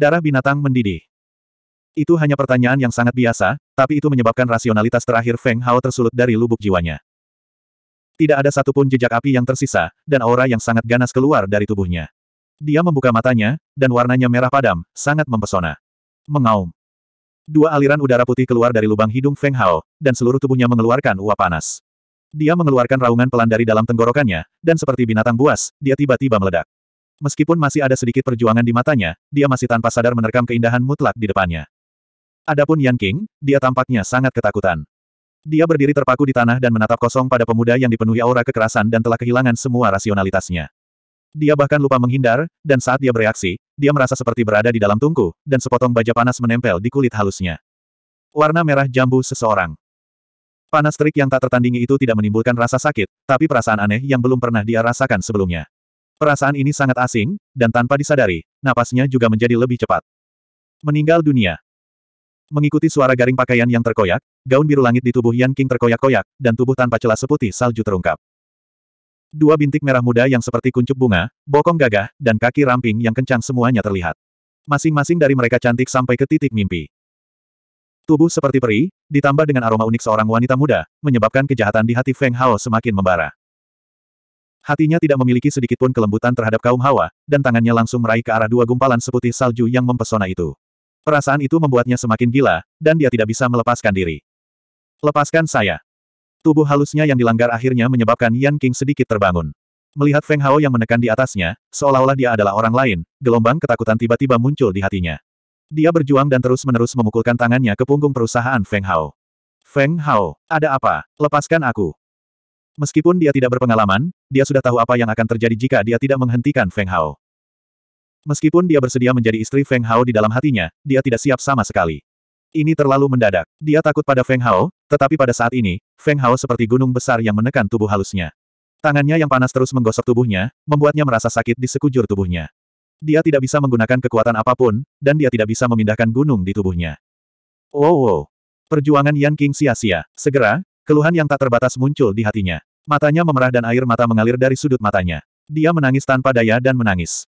Darah binatang mendidih. Itu hanya pertanyaan yang sangat biasa, tapi itu menyebabkan rasionalitas terakhir Feng Hao tersulut dari lubuk jiwanya. Tidak ada satupun jejak api yang tersisa, dan aura yang sangat ganas keluar dari tubuhnya. Dia membuka matanya, dan warnanya merah padam, sangat mempesona. Mengaum. Dua aliran udara putih keluar dari lubang hidung Feng Hao, dan seluruh tubuhnya mengeluarkan uap panas. Dia mengeluarkan raungan pelan dari dalam tenggorokannya, dan seperti binatang buas, dia tiba-tiba meledak. Meskipun masih ada sedikit perjuangan di matanya, dia masih tanpa sadar menerkam keindahan mutlak di depannya. Adapun Yan King, dia tampaknya sangat ketakutan. Dia berdiri terpaku di tanah dan menatap kosong pada pemuda yang dipenuhi aura kekerasan dan telah kehilangan semua rasionalitasnya. Dia bahkan lupa menghindar, dan saat dia bereaksi, dia merasa seperti berada di dalam tungku, dan sepotong baja panas menempel di kulit halusnya. Warna merah jambu seseorang. Panas terik yang tak tertandingi itu tidak menimbulkan rasa sakit, tapi perasaan aneh yang belum pernah dia rasakan sebelumnya. Perasaan ini sangat asing, dan tanpa disadari, napasnya juga menjadi lebih cepat. Meninggal dunia. Mengikuti suara garing pakaian yang terkoyak, gaun biru langit di tubuh Yan King terkoyak-koyak, dan tubuh tanpa celah seputih salju terungkap. Dua bintik merah muda yang seperti kuncup bunga, bokong gagah, dan kaki ramping yang kencang semuanya terlihat. Masing-masing dari mereka cantik sampai ke titik mimpi. Tubuh seperti peri, ditambah dengan aroma unik seorang wanita muda, menyebabkan kejahatan di hati Feng Hao semakin membara. Hatinya tidak memiliki sedikitpun kelembutan terhadap kaum hawa, dan tangannya langsung meraih ke arah dua gumpalan seputih salju yang mempesona itu. Perasaan itu membuatnya semakin gila, dan dia tidak bisa melepaskan diri. Lepaskan saya. Tubuh halusnya yang dilanggar akhirnya menyebabkan Yan King sedikit terbangun. Melihat Feng Hao yang menekan di atasnya, seolah-olah dia adalah orang lain, gelombang ketakutan tiba-tiba muncul di hatinya. Dia berjuang dan terus-menerus memukulkan tangannya ke punggung perusahaan Feng Hao. Feng Hao, ada apa? Lepaskan aku. Meskipun dia tidak berpengalaman, dia sudah tahu apa yang akan terjadi jika dia tidak menghentikan Feng Hao. Meskipun dia bersedia menjadi istri Feng Hao di dalam hatinya, dia tidak siap sama sekali. Ini terlalu mendadak. Dia takut pada Feng Hao, tetapi pada saat ini, Feng Hao seperti gunung besar yang menekan tubuh halusnya. Tangannya yang panas terus menggosok tubuhnya, membuatnya merasa sakit di sekujur tubuhnya. Dia tidak bisa menggunakan kekuatan apapun, dan dia tidak bisa memindahkan gunung di tubuhnya. Wow, oh, wow. Perjuangan Yan King sia-sia. Segera, keluhan yang tak terbatas muncul di hatinya. Matanya memerah dan air mata mengalir dari sudut matanya. Dia menangis tanpa daya dan menangis.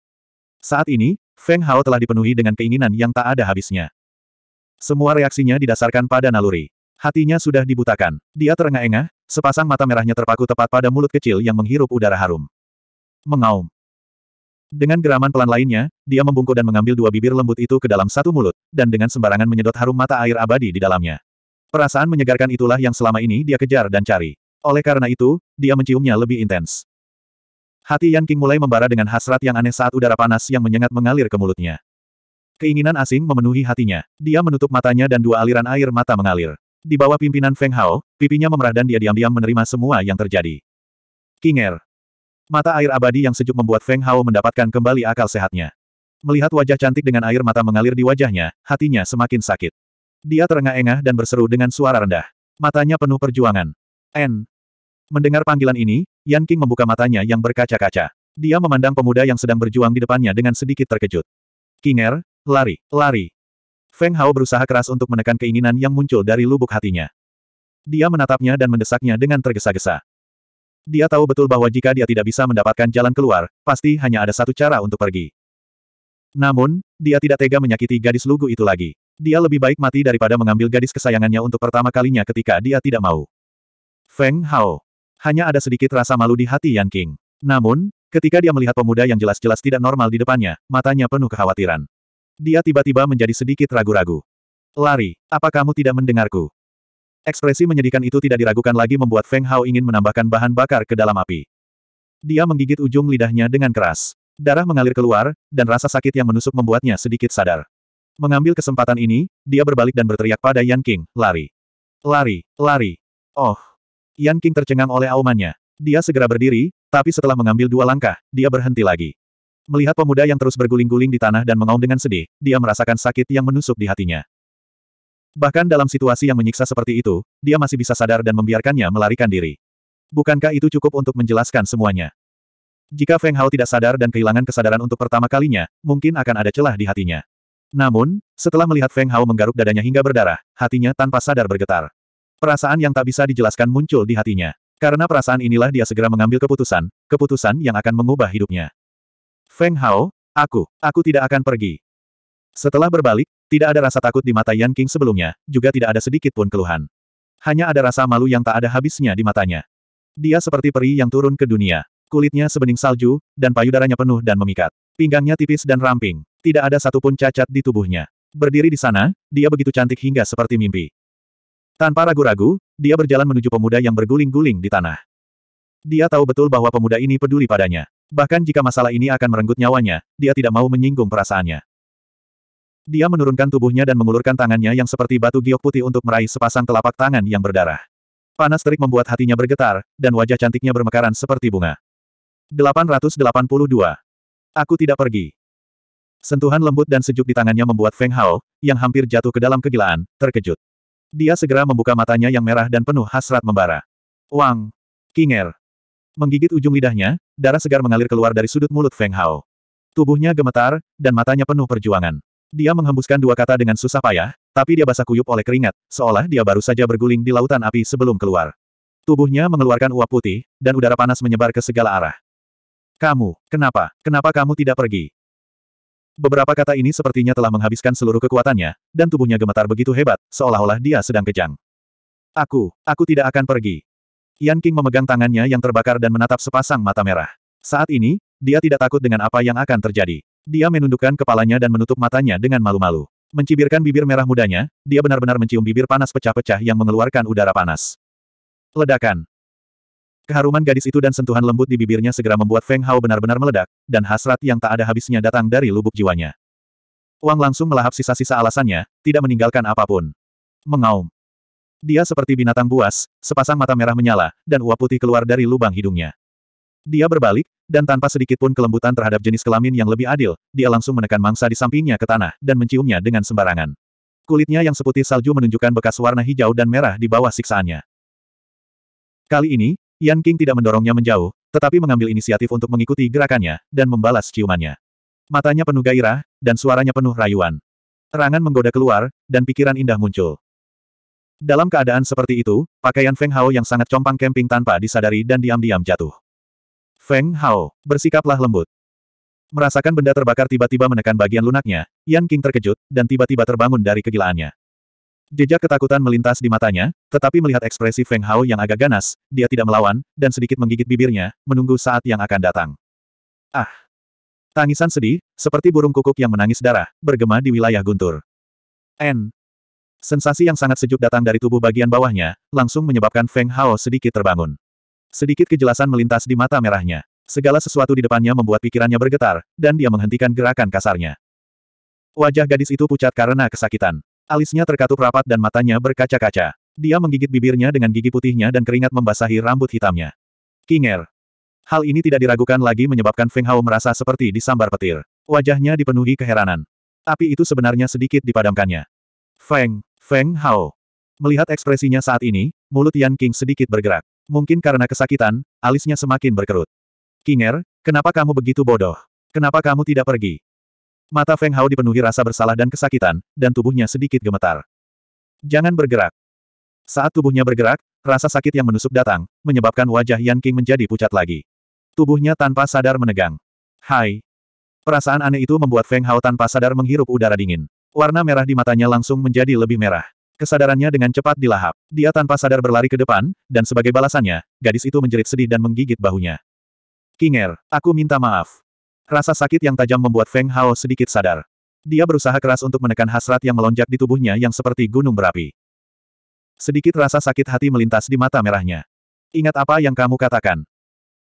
Saat ini, Feng Hao telah dipenuhi dengan keinginan yang tak ada habisnya. Semua reaksinya didasarkan pada naluri. Hatinya sudah dibutakan. Dia terengah-engah, sepasang mata merahnya terpaku tepat pada mulut kecil yang menghirup udara harum. Mengaum. Dengan geraman pelan lainnya, dia membungkuk dan mengambil dua bibir lembut itu ke dalam satu mulut, dan dengan sembarangan menyedot harum mata air abadi di dalamnya. Perasaan menyegarkan itulah yang selama ini dia kejar dan cari. Oleh karena itu, dia menciumnya lebih intens. Hati Yan King mulai membara dengan hasrat yang aneh saat udara panas yang menyengat mengalir ke mulutnya. Keinginan asing memenuhi hatinya. Dia menutup matanya dan dua aliran air mata mengalir. Di bawah pimpinan Feng Hao, pipinya memerah dan dia diam-diam menerima semua yang terjadi. King Kinger. Mata air abadi yang sejuk membuat Feng Hao mendapatkan kembali akal sehatnya. Melihat wajah cantik dengan air mata mengalir di wajahnya, hatinya semakin sakit. Dia terengah-engah dan berseru dengan suara rendah. Matanya penuh perjuangan. En. Mendengar panggilan ini, Yan King membuka matanya yang berkaca-kaca. Dia memandang pemuda yang sedang berjuang di depannya dengan sedikit terkejut. Kinger, lari, lari. Feng Hao berusaha keras untuk menekan keinginan yang muncul dari lubuk hatinya. Dia menatapnya dan mendesaknya dengan tergesa-gesa. Dia tahu betul bahwa jika dia tidak bisa mendapatkan jalan keluar, pasti hanya ada satu cara untuk pergi. Namun, dia tidak tega menyakiti gadis lugu itu lagi. Dia lebih baik mati daripada mengambil gadis kesayangannya untuk pertama kalinya ketika dia tidak mau. Feng Hao. Hanya ada sedikit rasa malu di hati Yan King. Namun, ketika dia melihat pemuda yang jelas-jelas tidak normal di depannya, matanya penuh kekhawatiran. Dia tiba-tiba menjadi sedikit ragu-ragu. Lari, apa kamu tidak mendengarku? Ekspresi menyedihkan itu tidak diragukan lagi membuat Feng Hao ingin menambahkan bahan bakar ke dalam api. Dia menggigit ujung lidahnya dengan keras. Darah mengalir keluar, dan rasa sakit yang menusuk membuatnya sedikit sadar. Mengambil kesempatan ini, dia berbalik dan berteriak pada Yan King, lari. Lari, lari. Oh, Yan King tercengang oleh aumannya. Dia segera berdiri, tapi setelah mengambil dua langkah, dia berhenti lagi. Melihat pemuda yang terus berguling-guling di tanah dan mengaum dengan sedih, dia merasakan sakit yang menusuk di hatinya. Bahkan dalam situasi yang menyiksa seperti itu, dia masih bisa sadar dan membiarkannya melarikan diri. Bukankah itu cukup untuk menjelaskan semuanya? Jika Feng Hao tidak sadar dan kehilangan kesadaran untuk pertama kalinya, mungkin akan ada celah di hatinya. Namun, setelah melihat Feng Hao menggaruk dadanya hingga berdarah, hatinya tanpa sadar bergetar. Perasaan yang tak bisa dijelaskan muncul di hatinya. Karena perasaan inilah dia segera mengambil keputusan, keputusan yang akan mengubah hidupnya. Feng Hao, aku, aku tidak akan pergi. Setelah berbalik, tidak ada rasa takut di mata Yan King sebelumnya, juga tidak ada sedikit pun keluhan. Hanya ada rasa malu yang tak ada habisnya di matanya. Dia seperti peri yang turun ke dunia. Kulitnya sebening salju, dan payudaranya penuh dan memikat. Pinggangnya tipis dan ramping. Tidak ada satupun cacat di tubuhnya. Berdiri di sana, dia begitu cantik hingga seperti mimpi. Tanpa ragu-ragu, dia berjalan menuju pemuda yang berguling-guling di tanah. Dia tahu betul bahwa pemuda ini peduli padanya. Bahkan jika masalah ini akan merenggut nyawanya, dia tidak mau menyinggung perasaannya. Dia menurunkan tubuhnya dan mengulurkan tangannya yang seperti batu giok putih untuk meraih sepasang telapak tangan yang berdarah. Panas terik membuat hatinya bergetar, dan wajah cantiknya bermekaran seperti bunga. 882. Aku tidak pergi. Sentuhan lembut dan sejuk di tangannya membuat Feng Hao, yang hampir jatuh ke dalam kegilaan, terkejut. Dia segera membuka matanya yang merah dan penuh hasrat membara. Wang! Kinger! Menggigit ujung lidahnya, darah segar mengalir keluar dari sudut mulut Feng Hao. Tubuhnya gemetar, dan matanya penuh perjuangan. Dia menghembuskan dua kata dengan susah payah, tapi dia basah kuyup oleh keringat, seolah dia baru saja berguling di lautan api sebelum keluar. Tubuhnya mengeluarkan uap putih, dan udara panas menyebar ke segala arah. Kamu, kenapa, kenapa kamu tidak pergi? Beberapa kata ini sepertinya telah menghabiskan seluruh kekuatannya, dan tubuhnya gemetar begitu hebat, seolah-olah dia sedang kejang. Aku, aku tidak akan pergi. Yan King memegang tangannya yang terbakar dan menatap sepasang mata merah. Saat ini, dia tidak takut dengan apa yang akan terjadi. Dia menundukkan kepalanya dan menutup matanya dengan malu-malu. Mencibirkan bibir merah mudanya, dia benar-benar mencium bibir panas pecah-pecah yang mengeluarkan udara panas. Ledakan. Keharuman gadis itu dan sentuhan lembut di bibirnya segera membuat Feng Hao benar-benar meledak, dan hasrat yang tak ada habisnya datang dari lubuk jiwanya. Wang langsung melahap sisa-sisa alasannya, tidak meninggalkan apapun. Mengaum. Dia seperti binatang buas, sepasang mata merah menyala, dan uap putih keluar dari lubang hidungnya. Dia berbalik, dan tanpa sedikit pun kelembutan terhadap jenis kelamin yang lebih adil, dia langsung menekan mangsa di sampingnya ke tanah, dan menciumnya dengan sembarangan. Kulitnya yang seputih salju menunjukkan bekas warna hijau dan merah di bawah siksaannya. Kali ini, Yan King tidak mendorongnya menjauh, tetapi mengambil inisiatif untuk mengikuti gerakannya, dan membalas ciumannya. Matanya penuh gairah, dan suaranya penuh rayuan. Terangan menggoda keluar, dan pikiran indah muncul. Dalam keadaan seperti itu, pakaian Feng Hao yang sangat compang camping tanpa disadari dan diam-diam jatuh. Feng Hao, bersikaplah lembut. Merasakan benda terbakar tiba-tiba menekan bagian lunaknya, Yan King terkejut, dan tiba-tiba terbangun dari kegilaannya. Jejak ketakutan melintas di matanya, tetapi melihat ekspresi Feng Hao yang agak ganas, dia tidak melawan, dan sedikit menggigit bibirnya, menunggu saat yang akan datang. Ah! Tangisan sedih, seperti burung kukuk yang menangis darah, bergema di wilayah guntur. N. Sensasi yang sangat sejuk datang dari tubuh bagian bawahnya, langsung menyebabkan Feng Hao sedikit terbangun. Sedikit kejelasan melintas di mata merahnya. Segala sesuatu di depannya membuat pikirannya bergetar, dan dia menghentikan gerakan kasarnya. Wajah gadis itu pucat karena kesakitan. Alisnya terkatup rapat dan matanya berkaca-kaca. Dia menggigit bibirnya dengan gigi putihnya dan keringat membasahi rambut hitamnya. Kinger. Hal ini tidak diragukan lagi menyebabkan Feng Hao merasa seperti disambar petir. Wajahnya dipenuhi keheranan. Api itu sebenarnya sedikit dipadamkannya. Feng, Feng Hao. Melihat ekspresinya saat ini, mulut Yan King sedikit bergerak. Mungkin karena kesakitan, alisnya semakin berkerut. Kinger, kenapa kamu begitu bodoh? Kenapa kamu tidak pergi? Mata Feng Hao dipenuhi rasa bersalah dan kesakitan, dan tubuhnya sedikit gemetar. Jangan bergerak. Saat tubuhnya bergerak, rasa sakit yang menusuk datang, menyebabkan wajah Yan King menjadi pucat lagi. Tubuhnya tanpa sadar menegang. Hai. Perasaan aneh itu membuat Feng Hao tanpa sadar menghirup udara dingin. Warna merah di matanya langsung menjadi lebih merah. Kesadarannya dengan cepat dilahap. Dia tanpa sadar berlari ke depan, dan sebagai balasannya, gadis itu menjerit sedih dan menggigit bahunya. Kinger, aku minta maaf. Rasa sakit yang tajam membuat Feng Hao sedikit sadar. Dia berusaha keras untuk menekan hasrat yang melonjak di tubuhnya yang seperti gunung berapi. Sedikit rasa sakit hati melintas di mata merahnya. Ingat apa yang kamu katakan.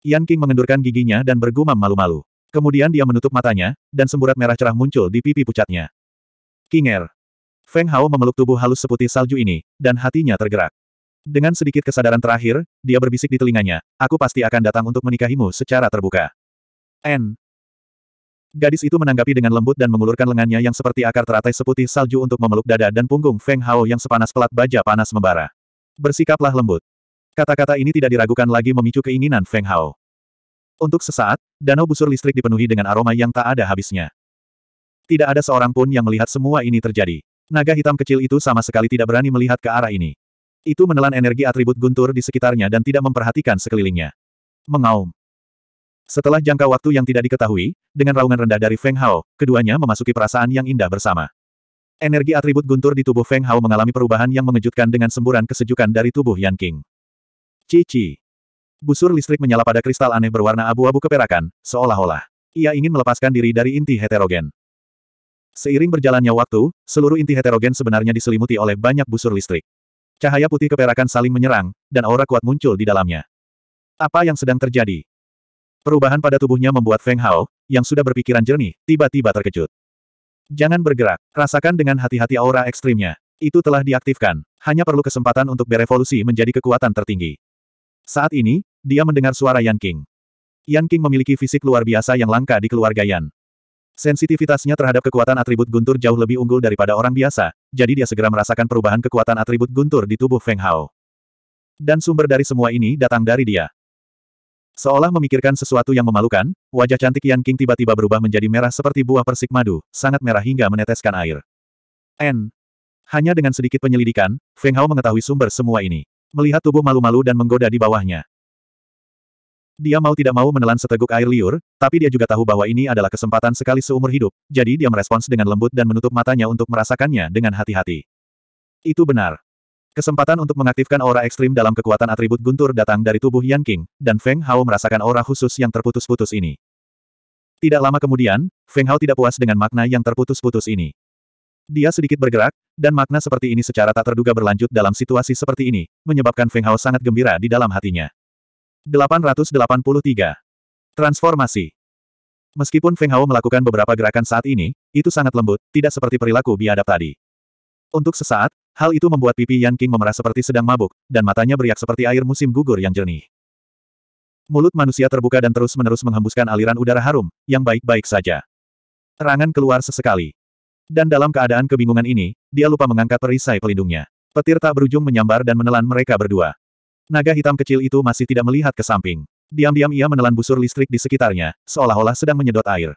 Yan King mengendurkan giginya dan bergumam malu-malu. Kemudian dia menutup matanya, dan semburat merah cerah muncul di pipi pucatnya. King Er. Feng Hao memeluk tubuh halus seputih salju ini, dan hatinya tergerak. Dengan sedikit kesadaran terakhir, dia berbisik di telinganya, aku pasti akan datang untuk menikahimu secara terbuka. N. Gadis itu menanggapi dengan lembut dan mengulurkan lengannya yang seperti akar teratai seputih salju untuk memeluk dada dan punggung Feng Hao yang sepanas pelat baja panas membara. Bersikaplah lembut. Kata-kata ini tidak diragukan lagi memicu keinginan Feng Hao. Untuk sesaat, danau busur listrik dipenuhi dengan aroma yang tak ada habisnya. Tidak ada seorang pun yang melihat semua ini terjadi. Naga hitam kecil itu sama sekali tidak berani melihat ke arah ini. Itu menelan energi atribut guntur di sekitarnya dan tidak memperhatikan sekelilingnya. Mengaum. Setelah jangka waktu yang tidak diketahui, dengan raungan rendah dari Feng Hao, keduanya memasuki perasaan yang indah bersama. Energi atribut guntur di tubuh Feng Hao mengalami perubahan yang mengejutkan dengan semburan kesejukan dari tubuh Yan King. Cici. Busur listrik menyala pada kristal aneh berwarna abu-abu keperakan, seolah-olah. Ia ingin melepaskan diri dari inti heterogen. Seiring berjalannya waktu, seluruh inti heterogen sebenarnya diselimuti oleh banyak busur listrik. Cahaya putih keperakan saling menyerang, dan aura kuat muncul di dalamnya. Apa yang sedang terjadi? Perubahan pada tubuhnya membuat Feng Hao, yang sudah berpikiran jernih, tiba-tiba terkejut. Jangan bergerak, rasakan dengan hati-hati aura ekstrimnya. Itu telah diaktifkan, hanya perlu kesempatan untuk berevolusi menjadi kekuatan tertinggi. Saat ini, dia mendengar suara Yan King. Yan King memiliki fisik luar biasa yang langka di keluarga Yan. Sensitivitasnya terhadap kekuatan atribut guntur jauh lebih unggul daripada orang biasa, jadi dia segera merasakan perubahan kekuatan atribut guntur di tubuh Feng Hao. Dan sumber dari semua ini datang dari dia. Seolah memikirkan sesuatu yang memalukan, wajah cantik Yan King tiba-tiba berubah menjadi merah seperti buah persik madu, sangat merah hingga meneteskan air. N. Hanya dengan sedikit penyelidikan, Feng Hao mengetahui sumber semua ini. Melihat tubuh malu-malu dan menggoda di bawahnya. Dia mau tidak mau menelan seteguk air liur, tapi dia juga tahu bahwa ini adalah kesempatan sekali seumur hidup, jadi dia merespons dengan lembut dan menutup matanya untuk merasakannya dengan hati-hati. Itu benar. Kesempatan untuk mengaktifkan aura ekstrim dalam kekuatan atribut guntur datang dari tubuh Yan King, dan Feng Hao merasakan aura khusus yang terputus-putus ini. Tidak lama kemudian, Feng Hao tidak puas dengan makna yang terputus-putus ini. Dia sedikit bergerak, dan makna seperti ini secara tak terduga berlanjut dalam situasi seperti ini, menyebabkan Feng Hao sangat gembira di dalam hatinya. 883. Transformasi Meskipun Feng Hao melakukan beberapa gerakan saat ini, itu sangat lembut, tidak seperti perilaku biadab tadi. Untuk sesaat, Hal itu membuat pipi Yan King memerah seperti sedang mabuk, dan matanya beriak seperti air musim gugur yang jernih. Mulut manusia terbuka dan terus-menerus menghembuskan aliran udara harum, yang baik-baik saja. Terangan keluar sesekali. Dan dalam keadaan kebingungan ini, dia lupa mengangkat perisai pelindungnya. Petir tak berujung menyambar dan menelan mereka berdua. Naga hitam kecil itu masih tidak melihat ke samping. Diam-diam ia menelan busur listrik di sekitarnya, seolah-olah sedang menyedot air.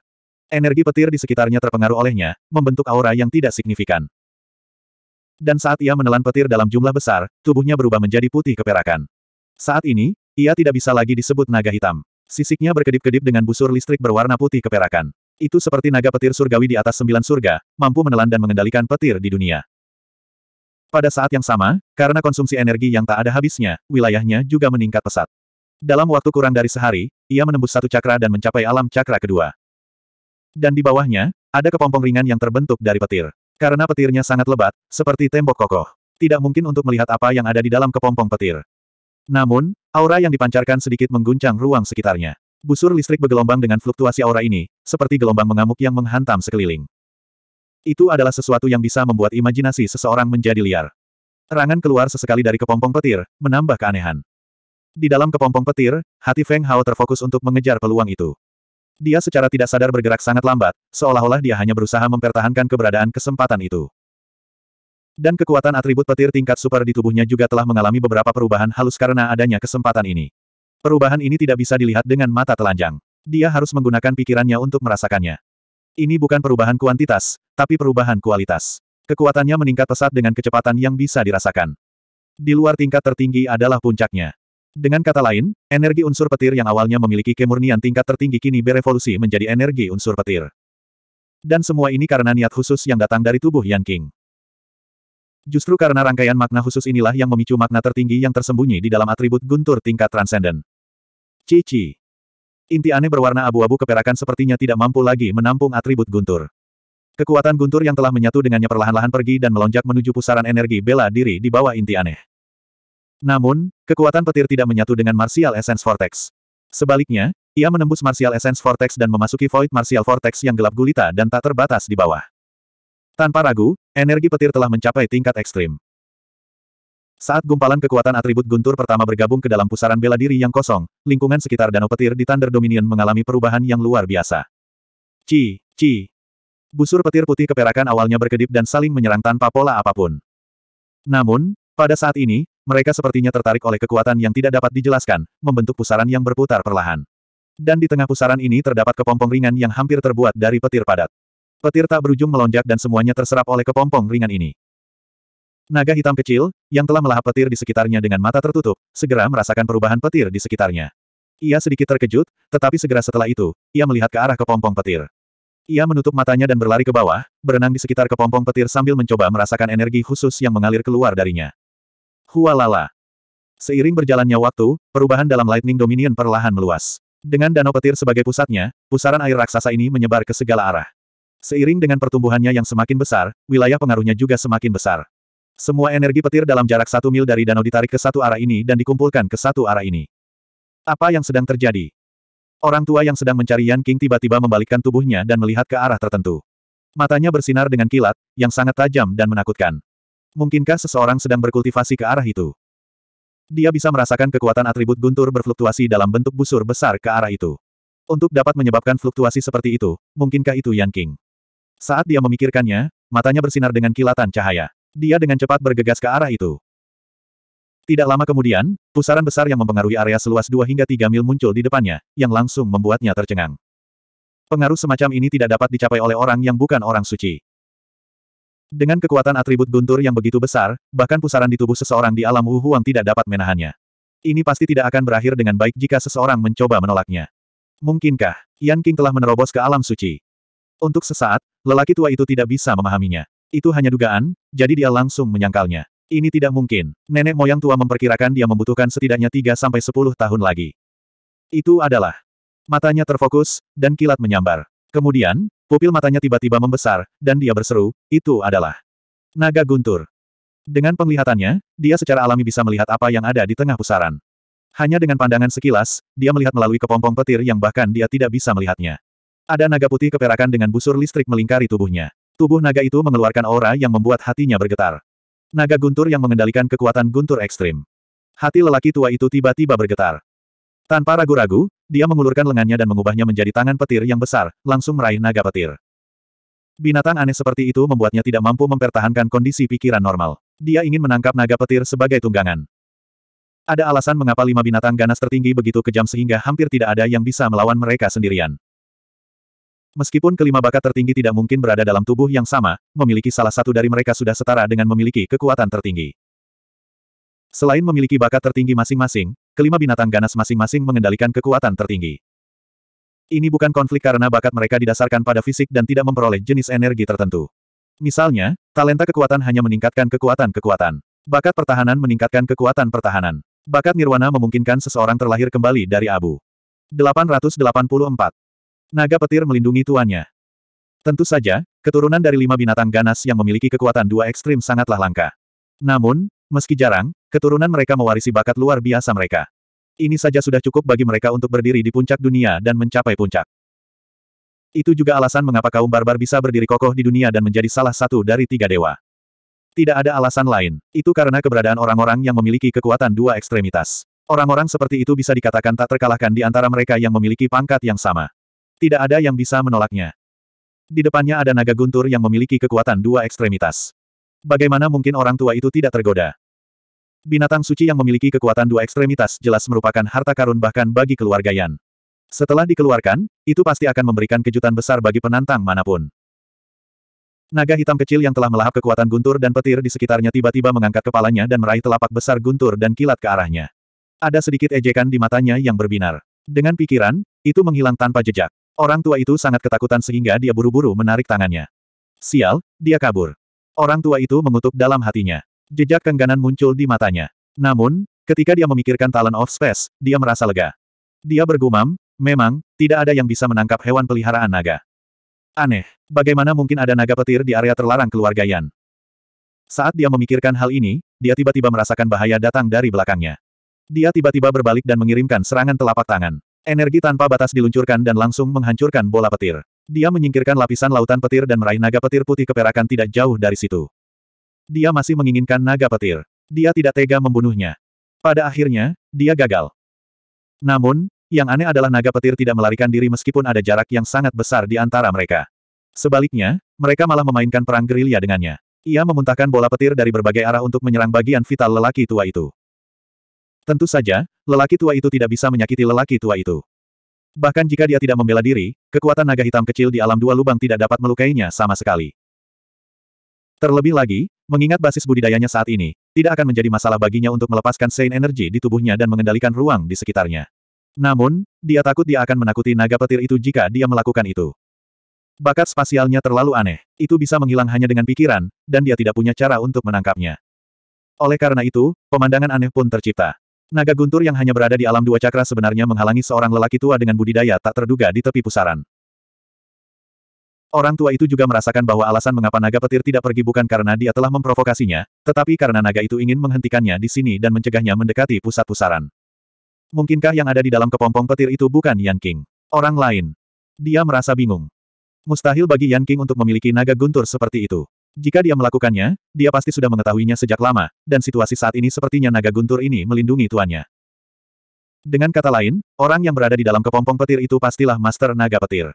Energi petir di sekitarnya terpengaruh olehnya, membentuk aura yang tidak signifikan. Dan saat ia menelan petir dalam jumlah besar, tubuhnya berubah menjadi putih keperakan. Saat ini, ia tidak bisa lagi disebut naga hitam. Sisiknya berkedip-kedip dengan busur listrik berwarna putih keperakan. Itu seperti naga petir surgawi di atas sembilan surga, mampu menelan dan mengendalikan petir di dunia. Pada saat yang sama, karena konsumsi energi yang tak ada habisnya, wilayahnya juga meningkat pesat. Dalam waktu kurang dari sehari, ia menembus satu cakra dan mencapai alam cakra kedua. Dan di bawahnya, ada kepompong ringan yang terbentuk dari petir. Karena petirnya sangat lebat, seperti tembok kokoh. Tidak mungkin untuk melihat apa yang ada di dalam kepompong petir. Namun, aura yang dipancarkan sedikit mengguncang ruang sekitarnya. Busur listrik bergelombang dengan fluktuasi aura ini, seperti gelombang mengamuk yang menghantam sekeliling. Itu adalah sesuatu yang bisa membuat imajinasi seseorang menjadi liar. Rangan keluar sesekali dari kepompong petir, menambah keanehan. Di dalam kepompong petir, hati Feng Hao terfokus untuk mengejar peluang itu. Dia secara tidak sadar bergerak sangat lambat, seolah-olah dia hanya berusaha mempertahankan keberadaan kesempatan itu. Dan kekuatan atribut petir tingkat super di tubuhnya juga telah mengalami beberapa perubahan halus karena adanya kesempatan ini. Perubahan ini tidak bisa dilihat dengan mata telanjang. Dia harus menggunakan pikirannya untuk merasakannya. Ini bukan perubahan kuantitas, tapi perubahan kualitas. Kekuatannya meningkat pesat dengan kecepatan yang bisa dirasakan. Di luar tingkat tertinggi adalah puncaknya. Dengan kata lain, energi unsur petir yang awalnya memiliki kemurnian tingkat tertinggi kini berevolusi menjadi energi unsur petir. Dan semua ini karena niat khusus yang datang dari tubuh Yan King. Justru karena rangkaian makna khusus inilah yang memicu makna tertinggi yang tersembunyi di dalam atribut guntur tingkat transenden. Cici. Inti aneh berwarna abu-abu keperakan sepertinya tidak mampu lagi menampung atribut guntur. Kekuatan guntur yang telah menyatu dengannya perlahan-lahan pergi dan melonjak menuju pusaran energi bela diri di bawah inti aneh. Namun, kekuatan petir tidak menyatu dengan Martial Essence Vortex. Sebaliknya, ia menembus Martial Essence Vortex dan memasuki Void Martial Vortex yang gelap gulita dan tak terbatas di bawah. Tanpa ragu, energi petir telah mencapai tingkat ekstrim. Saat gumpalan kekuatan atribut guntur pertama bergabung ke dalam pusaran bela diri yang kosong, lingkungan sekitar danau petir di Thunder Dominion mengalami perubahan yang luar biasa. Ci, ci. Busur petir putih keperakan awalnya berkedip dan saling menyerang tanpa pola apapun. Namun, pada saat ini, mereka sepertinya tertarik oleh kekuatan yang tidak dapat dijelaskan, membentuk pusaran yang berputar perlahan. Dan di tengah pusaran ini terdapat kepompong ringan yang hampir terbuat dari petir padat. Petir tak berujung melonjak dan semuanya terserap oleh kepompong ringan ini. Naga hitam kecil, yang telah melahap petir di sekitarnya dengan mata tertutup, segera merasakan perubahan petir di sekitarnya. Ia sedikit terkejut, tetapi segera setelah itu, ia melihat ke arah kepompong petir. Ia menutup matanya dan berlari ke bawah, berenang di sekitar kepompong petir sambil mencoba merasakan energi khusus yang mengalir keluar darinya. Hualala. Seiring berjalannya waktu, perubahan dalam Lightning Dominion perlahan meluas. Dengan danau petir sebagai pusatnya, pusaran air raksasa ini menyebar ke segala arah. Seiring dengan pertumbuhannya yang semakin besar, wilayah pengaruhnya juga semakin besar. Semua energi petir dalam jarak satu mil dari danau ditarik ke satu arah ini dan dikumpulkan ke satu arah ini. Apa yang sedang terjadi? Orang tua yang sedang mencari Yan King tiba-tiba membalikkan tubuhnya dan melihat ke arah tertentu. Matanya bersinar dengan kilat, yang sangat tajam dan menakutkan. Mungkinkah seseorang sedang berkultivasi ke arah itu? Dia bisa merasakan kekuatan atribut guntur berfluktuasi dalam bentuk busur besar ke arah itu. Untuk dapat menyebabkan fluktuasi seperti itu, mungkinkah itu Yan King? Saat dia memikirkannya, matanya bersinar dengan kilatan cahaya. Dia dengan cepat bergegas ke arah itu. Tidak lama kemudian, pusaran besar yang mempengaruhi area seluas 2 hingga 3 mil muncul di depannya, yang langsung membuatnya tercengang. Pengaruh semacam ini tidak dapat dicapai oleh orang yang bukan orang suci. Dengan kekuatan atribut guntur yang begitu besar, bahkan pusaran di tubuh seseorang di alam Wu tidak dapat menahannya. Ini pasti tidak akan berakhir dengan baik jika seseorang mencoba menolaknya. Mungkinkah, Yan King telah menerobos ke alam suci? Untuk sesaat, lelaki tua itu tidak bisa memahaminya. Itu hanya dugaan, jadi dia langsung menyangkalnya. Ini tidak mungkin. Nenek moyang tua memperkirakan dia membutuhkan setidaknya 3-10 tahun lagi. Itu adalah. Matanya terfokus, dan kilat menyambar. Kemudian, pupil matanya tiba-tiba membesar, dan dia berseru, itu adalah naga guntur. Dengan penglihatannya, dia secara alami bisa melihat apa yang ada di tengah pusaran. Hanya dengan pandangan sekilas, dia melihat melalui kepompong petir yang bahkan dia tidak bisa melihatnya. Ada naga putih keperakan dengan busur listrik melingkari tubuhnya. Tubuh naga itu mengeluarkan aura yang membuat hatinya bergetar. Naga guntur yang mengendalikan kekuatan guntur ekstrim. Hati lelaki tua itu tiba-tiba bergetar. Tanpa ragu-ragu, dia mengulurkan lengannya dan mengubahnya menjadi tangan petir yang besar, langsung meraih naga petir. Binatang aneh seperti itu membuatnya tidak mampu mempertahankan kondisi pikiran normal. Dia ingin menangkap naga petir sebagai tunggangan. Ada alasan mengapa lima binatang ganas tertinggi begitu kejam sehingga hampir tidak ada yang bisa melawan mereka sendirian. Meskipun kelima bakat tertinggi tidak mungkin berada dalam tubuh yang sama, memiliki salah satu dari mereka sudah setara dengan memiliki kekuatan tertinggi. Selain memiliki bakat tertinggi masing-masing, kelima binatang ganas masing-masing mengendalikan kekuatan tertinggi. Ini bukan konflik karena bakat mereka didasarkan pada fisik dan tidak memperoleh jenis energi tertentu. Misalnya, talenta kekuatan hanya meningkatkan kekuatan-kekuatan. Bakat pertahanan meningkatkan kekuatan pertahanan. Bakat nirwana memungkinkan seseorang terlahir kembali dari abu. 884. Naga petir melindungi tuannya. Tentu saja, keturunan dari lima binatang ganas yang memiliki kekuatan dua ekstrim sangatlah langka. Namun, Meski jarang, keturunan mereka mewarisi bakat luar biasa mereka. Ini saja sudah cukup bagi mereka untuk berdiri di puncak dunia dan mencapai puncak. Itu juga alasan mengapa kaum barbar bisa berdiri kokoh di dunia dan menjadi salah satu dari tiga dewa. Tidak ada alasan lain. Itu karena keberadaan orang-orang yang memiliki kekuatan dua ekstremitas. Orang-orang seperti itu bisa dikatakan tak terkalahkan di antara mereka yang memiliki pangkat yang sama. Tidak ada yang bisa menolaknya. Di depannya ada naga guntur yang memiliki kekuatan dua ekstremitas. Bagaimana mungkin orang tua itu tidak tergoda? Binatang suci yang memiliki kekuatan dua ekstremitas jelas merupakan harta karun bahkan bagi keluarga Yan. Setelah dikeluarkan, itu pasti akan memberikan kejutan besar bagi penantang manapun. Naga hitam kecil yang telah melahap kekuatan guntur dan petir di sekitarnya tiba-tiba mengangkat kepalanya dan meraih telapak besar guntur dan kilat ke arahnya. Ada sedikit ejekan di matanya yang berbinar. Dengan pikiran, itu menghilang tanpa jejak. Orang tua itu sangat ketakutan sehingga dia buru-buru menarik tangannya. Sial, dia kabur. Orang tua itu mengutuk dalam hatinya. Jejak kengganan muncul di matanya. Namun, ketika dia memikirkan Talent of Space, dia merasa lega. Dia bergumam, memang, tidak ada yang bisa menangkap hewan peliharaan naga. Aneh, bagaimana mungkin ada naga petir di area terlarang keluarga Yan? Saat dia memikirkan hal ini, dia tiba-tiba merasakan bahaya datang dari belakangnya. Dia tiba-tiba berbalik dan mengirimkan serangan telapak tangan. Energi tanpa batas diluncurkan dan langsung menghancurkan bola petir. Dia menyingkirkan lapisan lautan petir dan meraih naga petir putih keperakan tidak jauh dari situ. Dia masih menginginkan naga petir. Dia tidak tega membunuhnya. Pada akhirnya, dia gagal. Namun, yang aneh adalah naga petir tidak melarikan diri meskipun ada jarak yang sangat besar di antara mereka. Sebaliknya, mereka malah memainkan perang gerilya dengannya. Ia memuntahkan bola petir dari berbagai arah untuk menyerang bagian vital lelaki tua itu. Tentu saja, lelaki tua itu tidak bisa menyakiti lelaki tua itu. Bahkan jika dia tidak membela diri, kekuatan naga hitam kecil di alam dua lubang tidak dapat melukainya sama sekali. Terlebih lagi, mengingat basis budidayanya saat ini, tidak akan menjadi masalah baginya untuk melepaskan Sein energi di tubuhnya dan mengendalikan ruang di sekitarnya. Namun, dia takut dia akan menakuti naga petir itu jika dia melakukan itu. Bakat spasialnya terlalu aneh, itu bisa menghilang hanya dengan pikiran, dan dia tidak punya cara untuk menangkapnya. Oleh karena itu, pemandangan aneh pun tercipta. Naga guntur yang hanya berada di alam dua cakra sebenarnya menghalangi seorang lelaki tua dengan budidaya tak terduga di tepi pusaran. Orang tua itu juga merasakan bahwa alasan mengapa naga petir tidak pergi bukan karena dia telah memprovokasinya, tetapi karena naga itu ingin menghentikannya di sini dan mencegahnya mendekati pusat pusaran. Mungkinkah yang ada di dalam kepompong petir itu bukan Yan King? Orang lain. Dia merasa bingung. Mustahil bagi Yan King untuk memiliki naga guntur seperti itu. Jika dia melakukannya, dia pasti sudah mengetahuinya sejak lama, dan situasi saat ini sepertinya naga guntur ini melindungi tuannya. Dengan kata lain, orang yang berada di dalam kepompong petir itu pastilah master naga petir.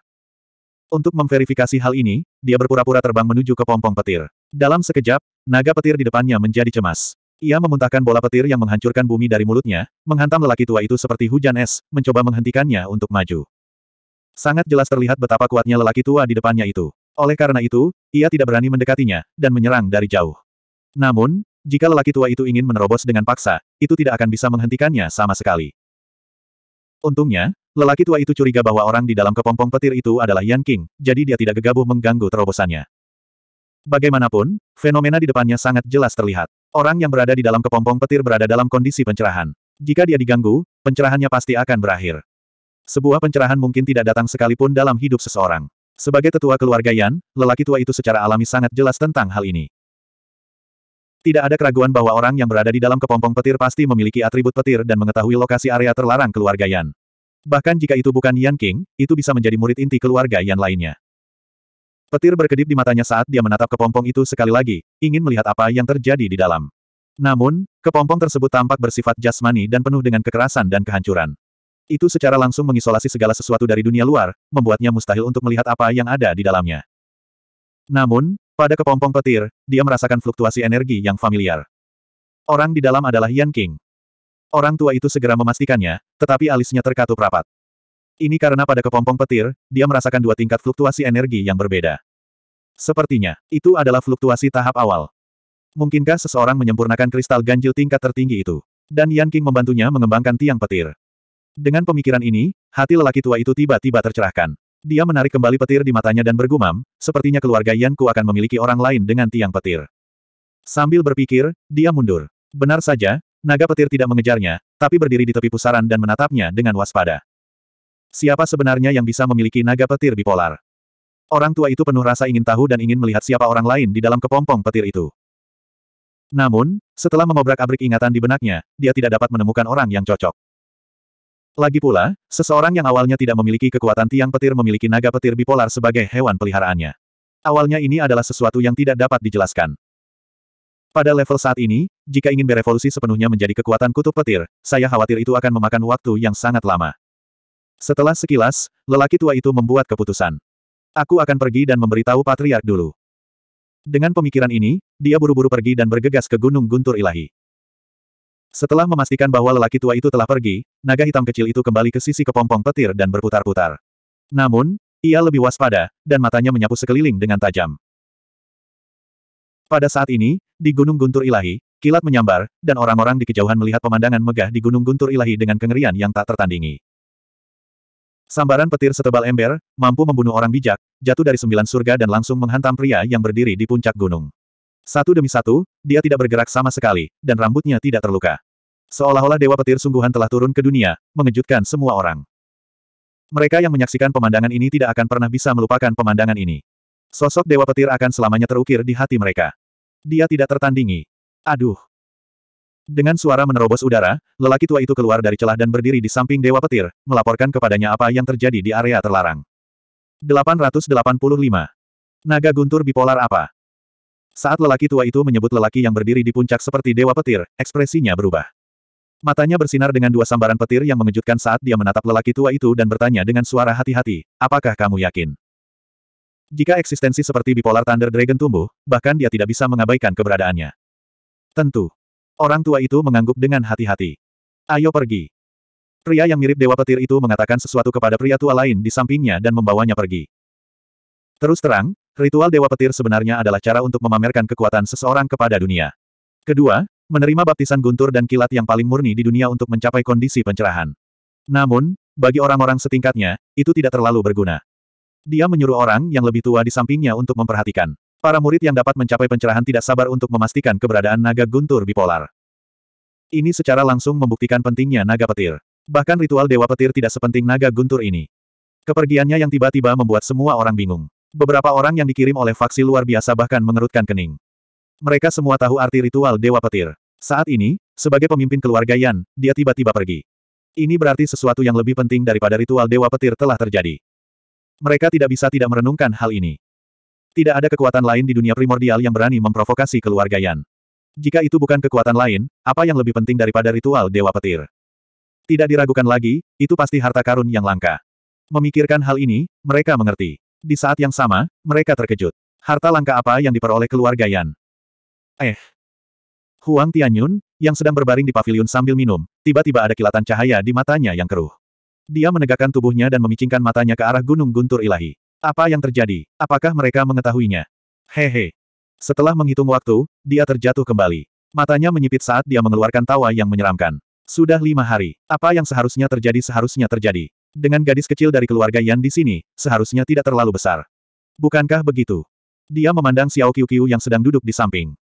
Untuk memverifikasi hal ini, dia berpura-pura terbang menuju ke pompong petir. Dalam sekejap, naga petir di depannya menjadi cemas. Ia memuntahkan bola petir yang menghancurkan bumi dari mulutnya, menghantam lelaki tua itu seperti hujan es, mencoba menghentikannya untuk maju. Sangat jelas terlihat betapa kuatnya lelaki tua di depannya itu. Oleh karena itu, ia tidak berani mendekatinya, dan menyerang dari jauh. Namun, jika lelaki tua itu ingin menerobos dengan paksa, itu tidak akan bisa menghentikannya sama sekali. Untungnya, Lelaki tua itu curiga bahwa orang di dalam kepompong petir itu adalah Yan King, jadi dia tidak gegabah mengganggu terobosannya. Bagaimanapun, fenomena di depannya sangat jelas terlihat. Orang yang berada di dalam kepompong petir berada dalam kondisi pencerahan. Jika dia diganggu, pencerahannya pasti akan berakhir. Sebuah pencerahan mungkin tidak datang sekalipun dalam hidup seseorang. Sebagai tetua keluarga Yan, lelaki tua itu secara alami sangat jelas tentang hal ini. Tidak ada keraguan bahwa orang yang berada di dalam kepompong petir pasti memiliki atribut petir dan mengetahui lokasi area terlarang keluarga Yan. Bahkan jika itu bukan Yan King, itu bisa menjadi murid inti keluarga Yan lainnya. Petir berkedip di matanya saat dia menatap kepompong itu sekali lagi, ingin melihat apa yang terjadi di dalam. Namun, kepompong tersebut tampak bersifat jasmani dan penuh dengan kekerasan dan kehancuran. Itu secara langsung mengisolasi segala sesuatu dari dunia luar, membuatnya mustahil untuk melihat apa yang ada di dalamnya. Namun, pada kepompong petir, dia merasakan fluktuasi energi yang familiar. Orang di dalam adalah Yan King. Orang tua itu segera memastikannya, tetapi alisnya terkatup rapat. Ini karena pada kepompong petir, dia merasakan dua tingkat fluktuasi energi yang berbeda. Sepertinya, itu adalah fluktuasi tahap awal. Mungkinkah seseorang menyempurnakan kristal ganjil tingkat tertinggi itu? Dan Yan King membantunya mengembangkan tiang petir. Dengan pemikiran ini, hati lelaki tua itu tiba-tiba tercerahkan. Dia menarik kembali petir di matanya dan bergumam, sepertinya keluarga Yan Ku akan memiliki orang lain dengan tiang petir. Sambil berpikir, dia mundur. Benar saja, Naga petir tidak mengejarnya, tapi berdiri di tepi pusaran dan menatapnya dengan waspada. Siapa sebenarnya yang bisa memiliki naga petir bipolar? Orang tua itu penuh rasa ingin tahu dan ingin melihat siapa orang lain di dalam kepompong petir itu. Namun, setelah mengobrak-abrik ingatan di benaknya, dia tidak dapat menemukan orang yang cocok. Lagi pula, seseorang yang awalnya tidak memiliki kekuatan tiang petir memiliki naga petir bipolar sebagai hewan peliharaannya. Awalnya ini adalah sesuatu yang tidak dapat dijelaskan. Pada level saat ini, jika ingin berevolusi sepenuhnya menjadi kekuatan kutub petir, saya khawatir itu akan memakan waktu yang sangat lama. Setelah sekilas, lelaki tua itu membuat keputusan. Aku akan pergi dan memberitahu Patriark dulu. Dengan pemikiran ini, dia buru-buru pergi dan bergegas ke Gunung Guntur Ilahi. Setelah memastikan bahwa lelaki tua itu telah pergi, naga hitam kecil itu kembali ke sisi kepompong petir dan berputar-putar. Namun, ia lebih waspada, dan matanya menyapu sekeliling dengan tajam. Pada saat ini, di Gunung Guntur Ilahi, kilat menyambar, dan orang-orang di kejauhan melihat pemandangan megah di Gunung Guntur Ilahi dengan kengerian yang tak tertandingi. Sambaran petir setebal ember, mampu membunuh orang bijak, jatuh dari sembilan surga dan langsung menghantam pria yang berdiri di puncak gunung. Satu demi satu, dia tidak bergerak sama sekali, dan rambutnya tidak terluka. Seolah-olah dewa petir sungguhan telah turun ke dunia, mengejutkan semua orang. Mereka yang menyaksikan pemandangan ini tidak akan pernah bisa melupakan pemandangan ini. Sosok Dewa Petir akan selamanya terukir di hati mereka. Dia tidak tertandingi. Aduh. Dengan suara menerobos udara, lelaki tua itu keluar dari celah dan berdiri di samping Dewa Petir, melaporkan kepadanya apa yang terjadi di area terlarang. 885. Naga guntur bipolar apa? Saat lelaki tua itu menyebut lelaki yang berdiri di puncak seperti Dewa Petir, ekspresinya berubah. Matanya bersinar dengan dua sambaran petir yang mengejutkan saat dia menatap lelaki tua itu dan bertanya dengan suara hati-hati, apakah kamu yakin? Jika eksistensi seperti bipolar Thunder Dragon tumbuh, bahkan dia tidak bisa mengabaikan keberadaannya. Tentu. Orang tua itu mengangguk dengan hati-hati. Ayo pergi. Pria yang mirip Dewa Petir itu mengatakan sesuatu kepada pria tua lain di sampingnya dan membawanya pergi. Terus terang, ritual Dewa Petir sebenarnya adalah cara untuk memamerkan kekuatan seseorang kepada dunia. Kedua, menerima baptisan guntur dan kilat yang paling murni di dunia untuk mencapai kondisi pencerahan. Namun, bagi orang-orang setingkatnya, itu tidak terlalu berguna. Dia menyuruh orang yang lebih tua di sampingnya untuk memperhatikan. Para murid yang dapat mencapai pencerahan tidak sabar untuk memastikan keberadaan naga guntur bipolar. Ini secara langsung membuktikan pentingnya naga petir. Bahkan ritual dewa petir tidak sepenting naga guntur ini. Kepergiannya yang tiba-tiba membuat semua orang bingung. Beberapa orang yang dikirim oleh faksi luar biasa bahkan mengerutkan kening. Mereka semua tahu arti ritual dewa petir. Saat ini, sebagai pemimpin keluarga Yan, dia tiba-tiba pergi. Ini berarti sesuatu yang lebih penting daripada ritual dewa petir telah terjadi. Mereka tidak bisa tidak merenungkan hal ini. Tidak ada kekuatan lain di dunia primordial yang berani memprovokasi keluarga Yan. Jika itu bukan kekuatan lain, apa yang lebih penting daripada ritual Dewa Petir? Tidak diragukan lagi, itu pasti harta karun yang langka. Memikirkan hal ini, mereka mengerti. Di saat yang sama, mereka terkejut. Harta langka apa yang diperoleh keluarga Yan? Eh. Huang Tianyun, yang sedang berbaring di pavilion sambil minum, tiba-tiba ada kilatan cahaya di matanya yang keruh. Dia menegakkan tubuhnya dan memicingkan matanya ke arah gunung guntur ilahi. Apa yang terjadi? Apakah mereka mengetahuinya? Hehe. Setelah menghitung waktu, dia terjatuh kembali. Matanya menyipit saat dia mengeluarkan tawa yang menyeramkan. Sudah lima hari. Apa yang seharusnya terjadi seharusnya terjadi. Dengan gadis kecil dari keluarga Yan di sini, seharusnya tidak terlalu besar. Bukankah begitu? Dia memandang Xiao Qiu Qiu yang sedang duduk di samping.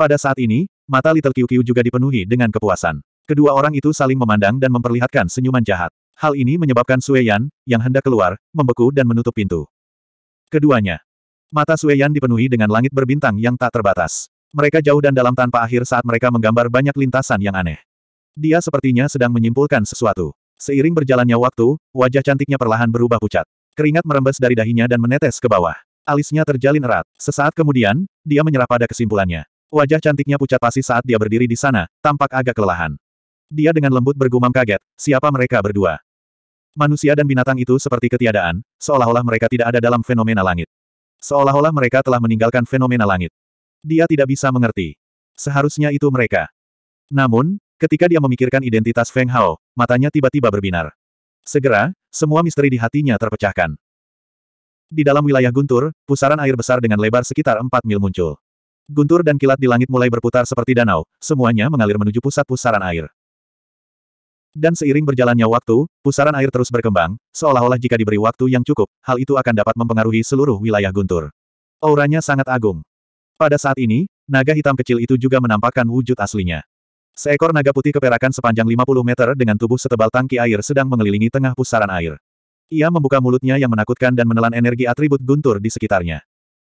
Pada saat ini, mata Little Qiu Qiu juga dipenuhi dengan kepuasan. Kedua orang itu saling memandang dan memperlihatkan senyuman jahat. Hal ini menyebabkan Sue yang hendak keluar, membeku dan menutup pintu. Keduanya. Mata Sue dipenuhi dengan langit berbintang yang tak terbatas. Mereka jauh dan dalam tanpa akhir saat mereka menggambar banyak lintasan yang aneh. Dia sepertinya sedang menyimpulkan sesuatu. Seiring berjalannya waktu, wajah cantiknya perlahan berubah pucat. Keringat merembes dari dahinya dan menetes ke bawah. Alisnya terjalin erat. Sesaat kemudian, dia menyerah pada kesimpulannya. Wajah cantiknya pucat pasti saat dia berdiri di sana, tampak agak kelelahan. Dia dengan lembut bergumam kaget, siapa mereka berdua? Manusia dan binatang itu seperti ketiadaan, seolah-olah mereka tidak ada dalam fenomena langit. Seolah-olah mereka telah meninggalkan fenomena langit. Dia tidak bisa mengerti. Seharusnya itu mereka. Namun, ketika dia memikirkan identitas Feng Hao, matanya tiba-tiba berbinar. Segera, semua misteri di hatinya terpecahkan. Di dalam wilayah guntur, pusaran air besar dengan lebar sekitar 4 mil muncul. Guntur dan kilat di langit mulai berputar seperti danau, semuanya mengalir menuju pusat pusaran air. Dan seiring berjalannya waktu, pusaran air terus berkembang, seolah-olah jika diberi waktu yang cukup, hal itu akan dapat mempengaruhi seluruh wilayah guntur. Auranya sangat agung. Pada saat ini, naga hitam kecil itu juga menampakkan wujud aslinya. Seekor naga putih keperakan sepanjang 50 meter dengan tubuh setebal tangki air sedang mengelilingi tengah pusaran air. Ia membuka mulutnya yang menakutkan dan menelan energi atribut guntur di sekitarnya.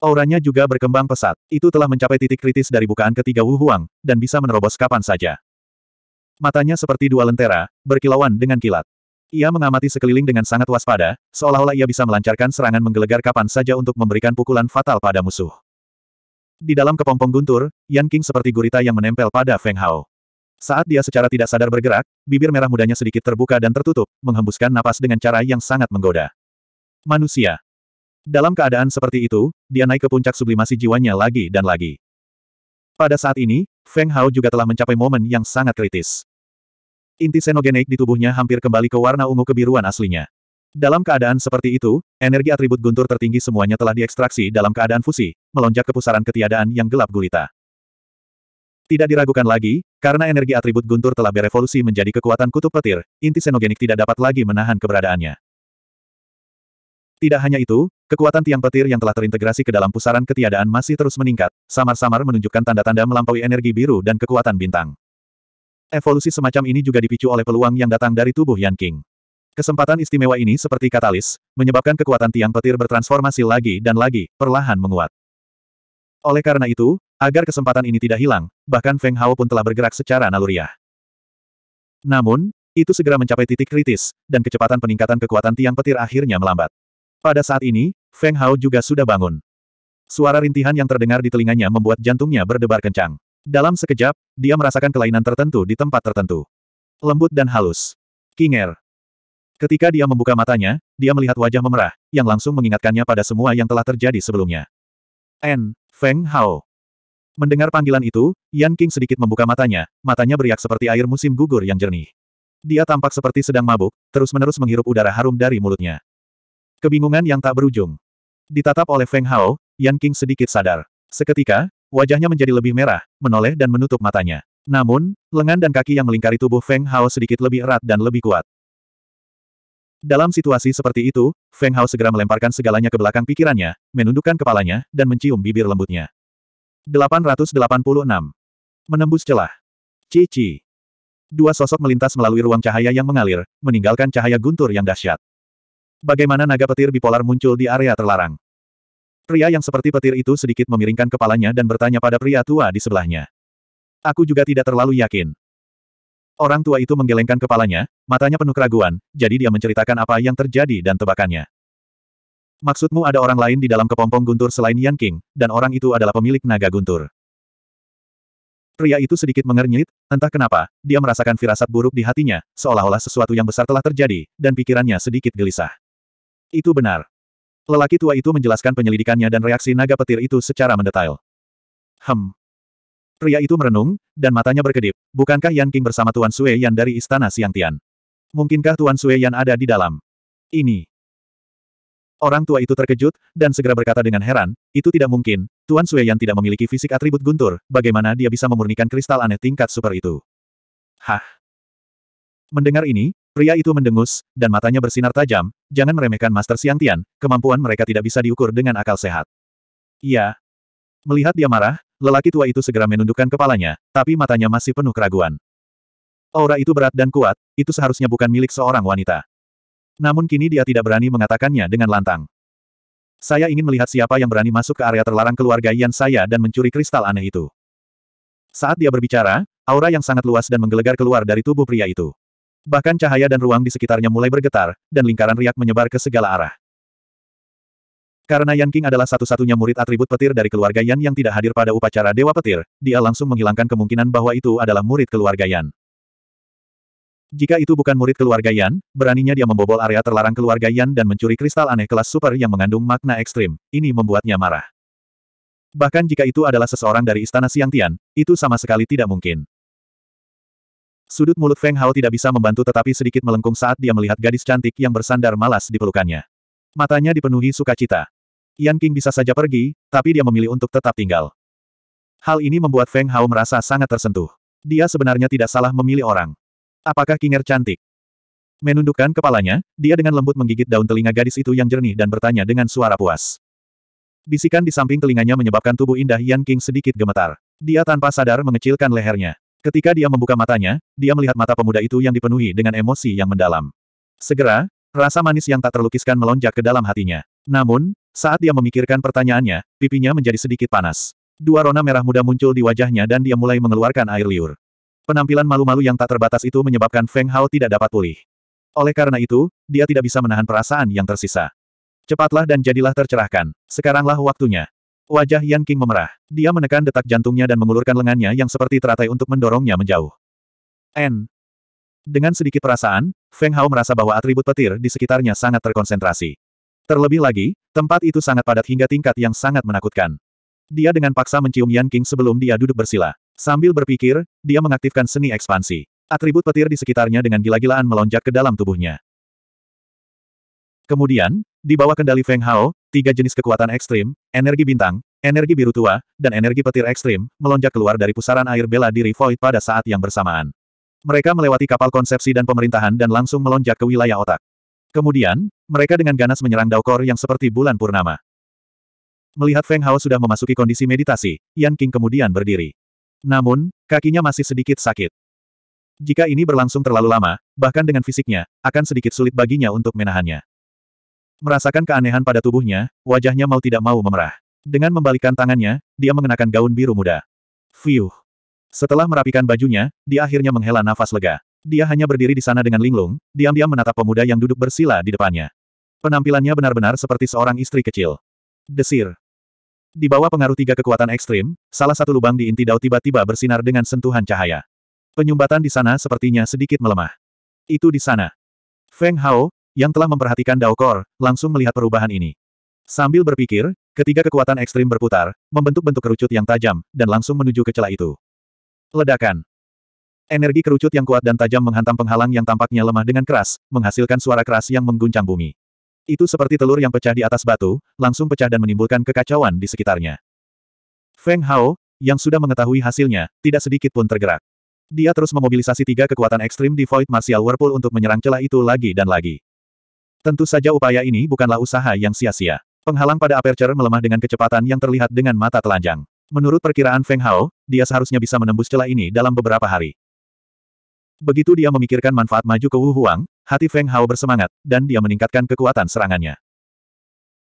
Auranya juga berkembang pesat, itu telah mencapai titik kritis dari bukaan ketiga Wu Huang, dan bisa menerobos kapan saja. Matanya seperti dua lentera, berkilauan dengan kilat. Ia mengamati sekeliling dengan sangat waspada, seolah-olah ia bisa melancarkan serangan menggelegar kapan saja untuk memberikan pukulan fatal pada musuh. Di dalam kepompong guntur, Yan King seperti gurita yang menempel pada Feng Hao. Saat dia secara tidak sadar bergerak, bibir merah mudanya sedikit terbuka dan tertutup, menghembuskan napas dengan cara yang sangat menggoda. Manusia. Dalam keadaan seperti itu, dia naik ke puncak sublimasi jiwanya lagi dan lagi. Pada saat ini, Feng Hao juga telah mencapai momen yang sangat kritis. Inti senogenik di tubuhnya hampir kembali ke warna ungu kebiruan aslinya. Dalam keadaan seperti itu, energi atribut guntur tertinggi semuanya telah diekstraksi dalam keadaan fusi, melonjak ke pusaran ketiadaan yang gelap gulita. Tidak diragukan lagi, karena energi atribut guntur telah berevolusi menjadi kekuatan kutub petir, inti senogenik tidak dapat lagi menahan keberadaannya. Tidak hanya itu, kekuatan tiang petir yang telah terintegrasi ke dalam pusaran ketiadaan masih terus meningkat, samar-samar menunjukkan tanda-tanda melampaui energi biru dan kekuatan bintang. Evolusi semacam ini juga dipicu oleh peluang yang datang dari tubuh Yan King. Kesempatan istimewa ini seperti katalis, menyebabkan kekuatan tiang petir bertransformasi lagi dan lagi, perlahan menguat. Oleh karena itu, agar kesempatan ini tidak hilang, bahkan Feng Hao pun telah bergerak secara naluriah. Namun, itu segera mencapai titik kritis, dan kecepatan peningkatan kekuatan tiang petir akhirnya melambat. Pada saat ini, Feng Hao juga sudah bangun. Suara rintihan yang terdengar di telinganya membuat jantungnya berdebar kencang. Dalam sekejap, dia merasakan kelainan tertentu di tempat tertentu. Lembut dan halus. Kinger. Ketika dia membuka matanya, dia melihat wajah memerah, yang langsung mengingatkannya pada semua yang telah terjadi sebelumnya. N. Feng Hao. Mendengar panggilan itu, Yan King sedikit membuka matanya, matanya beriak seperti air musim gugur yang jernih. Dia tampak seperti sedang mabuk, terus-menerus menghirup udara harum dari mulutnya. Kebingungan yang tak berujung. Ditatap oleh Feng Hao, Yan King sedikit sadar. Seketika, wajahnya menjadi lebih merah, menoleh dan menutup matanya. Namun, lengan dan kaki yang melingkari tubuh Feng Hao sedikit lebih erat dan lebih kuat. Dalam situasi seperti itu, Feng Hao segera melemparkan segalanya ke belakang pikirannya, menundukkan kepalanya, dan mencium bibir lembutnya. 886. Menembus celah. Cici. Dua sosok melintas melalui ruang cahaya yang mengalir, meninggalkan cahaya guntur yang dahsyat. Bagaimana naga petir bipolar muncul di area terlarang? Pria yang seperti petir itu sedikit memiringkan kepalanya dan bertanya pada pria tua di sebelahnya. Aku juga tidak terlalu yakin. Orang tua itu menggelengkan kepalanya, matanya penuh keraguan, jadi dia menceritakan apa yang terjadi dan tebakannya. Maksudmu ada orang lain di dalam kepompong guntur selain Yan King, dan orang itu adalah pemilik naga guntur. Pria itu sedikit mengernyit, entah kenapa, dia merasakan firasat buruk di hatinya, seolah-olah sesuatu yang besar telah terjadi, dan pikirannya sedikit gelisah. Itu benar. Lelaki tua itu menjelaskan penyelidikannya dan reaksi naga petir itu secara mendetail. Hem. Pria itu merenung, dan matanya berkedip. Bukankah Yan King bersama Tuan Sue Yan dari Istana Siang Tian? Mungkinkah Tuan Sue Yan ada di dalam? Ini. Orang tua itu terkejut, dan segera berkata dengan heran, itu tidak mungkin, Tuan Sue Yan tidak memiliki fisik atribut guntur, bagaimana dia bisa memurnikan kristal aneh tingkat super itu? Hah? Mendengar ini, Pria itu mendengus, dan matanya bersinar tajam, jangan meremehkan Master Tian, kemampuan mereka tidak bisa diukur dengan akal sehat. Iya. Melihat dia marah, lelaki tua itu segera menundukkan kepalanya, tapi matanya masih penuh keraguan. Aura itu berat dan kuat, itu seharusnya bukan milik seorang wanita. Namun kini dia tidak berani mengatakannya dengan lantang. Saya ingin melihat siapa yang berani masuk ke area terlarang keluarga Yan saya dan mencuri kristal aneh itu. Saat dia berbicara, aura yang sangat luas dan menggelegar keluar dari tubuh pria itu. Bahkan cahaya dan ruang di sekitarnya mulai bergetar, dan lingkaran riak menyebar ke segala arah. Karena Yan King adalah satu-satunya murid atribut petir dari keluarga Yan yang tidak hadir pada upacara Dewa Petir, dia langsung menghilangkan kemungkinan bahwa itu adalah murid keluarga Yan. Jika itu bukan murid keluarga Yan, beraninya dia membobol area terlarang keluarga Yan dan mencuri kristal aneh kelas super yang mengandung makna ekstrim. Ini membuatnya marah. Bahkan jika itu adalah seseorang dari Istana Siang Tian, itu sama sekali tidak mungkin. Sudut mulut Feng Hao tidak bisa membantu tetapi sedikit melengkung saat dia melihat gadis cantik yang bersandar malas di pelukannya. Matanya dipenuhi sukacita. Yan King bisa saja pergi, tapi dia memilih untuk tetap tinggal. Hal ini membuat Feng Hao merasa sangat tersentuh. Dia sebenarnya tidak salah memilih orang. Apakah Kinger cantik? Menundukkan kepalanya, dia dengan lembut menggigit daun telinga gadis itu yang jernih dan bertanya dengan suara puas. Bisikan di samping telinganya menyebabkan tubuh indah Yan King sedikit gemetar. Dia tanpa sadar mengecilkan lehernya. Ketika dia membuka matanya, dia melihat mata pemuda itu yang dipenuhi dengan emosi yang mendalam. Segera, rasa manis yang tak terlukiskan melonjak ke dalam hatinya. Namun, saat dia memikirkan pertanyaannya, pipinya menjadi sedikit panas. Dua rona merah muda muncul di wajahnya dan dia mulai mengeluarkan air liur. Penampilan malu-malu yang tak terbatas itu menyebabkan Feng Hao tidak dapat pulih. Oleh karena itu, dia tidak bisa menahan perasaan yang tersisa. Cepatlah dan jadilah tercerahkan. Sekaranglah waktunya. Wajah Yan King memerah. Dia menekan detak jantungnya dan mengulurkan lengannya yang seperti teratai untuk mendorongnya menjauh. N. Dengan sedikit perasaan, Feng Hao merasa bahwa atribut petir di sekitarnya sangat terkonsentrasi. Terlebih lagi, tempat itu sangat padat hingga tingkat yang sangat menakutkan. Dia dengan paksa mencium Yan King sebelum dia duduk bersila. Sambil berpikir, dia mengaktifkan seni ekspansi. Atribut petir di sekitarnya dengan gila-gilaan melonjak ke dalam tubuhnya. Kemudian, di bawah kendali Feng Hao, tiga jenis kekuatan ekstrim, energi bintang, energi biru tua, dan energi petir ekstrim, melonjak keluar dari pusaran air bela diri Void pada saat yang bersamaan. Mereka melewati kapal konsepsi dan pemerintahan dan langsung melonjak ke wilayah otak. Kemudian, mereka dengan ganas menyerang Daokor yang seperti bulan purnama. Melihat Feng Hao sudah memasuki kondisi meditasi, Yan King kemudian berdiri. Namun, kakinya masih sedikit sakit. Jika ini berlangsung terlalu lama, bahkan dengan fisiknya, akan sedikit sulit baginya untuk menahannya. Merasakan keanehan pada tubuhnya, wajahnya mau tidak mau memerah. Dengan membalikkan tangannya, dia mengenakan gaun biru muda. Fiuh. Setelah merapikan bajunya, dia akhirnya menghela nafas lega. Dia hanya berdiri di sana dengan linglung, diam-diam menatap pemuda yang duduk bersila di depannya. Penampilannya benar-benar seperti seorang istri kecil. Desir. Di bawah pengaruh tiga kekuatan ekstrim, salah satu lubang di inti dao tiba-tiba bersinar dengan sentuhan cahaya. Penyumbatan di sana sepertinya sedikit melemah. Itu di sana. Feng Hao, yang telah memperhatikan Dao Kor, langsung melihat perubahan ini. Sambil berpikir, ketiga kekuatan ekstrim berputar, membentuk bentuk kerucut yang tajam, dan langsung menuju ke celah itu. Ledakan. Energi kerucut yang kuat dan tajam menghantam penghalang yang tampaknya lemah dengan keras, menghasilkan suara keras yang mengguncang bumi. Itu seperti telur yang pecah di atas batu, langsung pecah dan menimbulkan kekacauan di sekitarnya. Feng Hao, yang sudah mengetahui hasilnya, tidak sedikit pun tergerak. Dia terus memobilisasi tiga kekuatan ekstrim di Void Martial Whirlpool untuk menyerang celah itu lagi dan lagi. Tentu saja upaya ini bukanlah usaha yang sia-sia. Penghalang pada aperture melemah dengan kecepatan yang terlihat dengan mata telanjang. Menurut perkiraan Feng Hao, dia seharusnya bisa menembus celah ini dalam beberapa hari. Begitu dia memikirkan manfaat maju ke Wu Huang, hati Feng Hao bersemangat, dan dia meningkatkan kekuatan serangannya.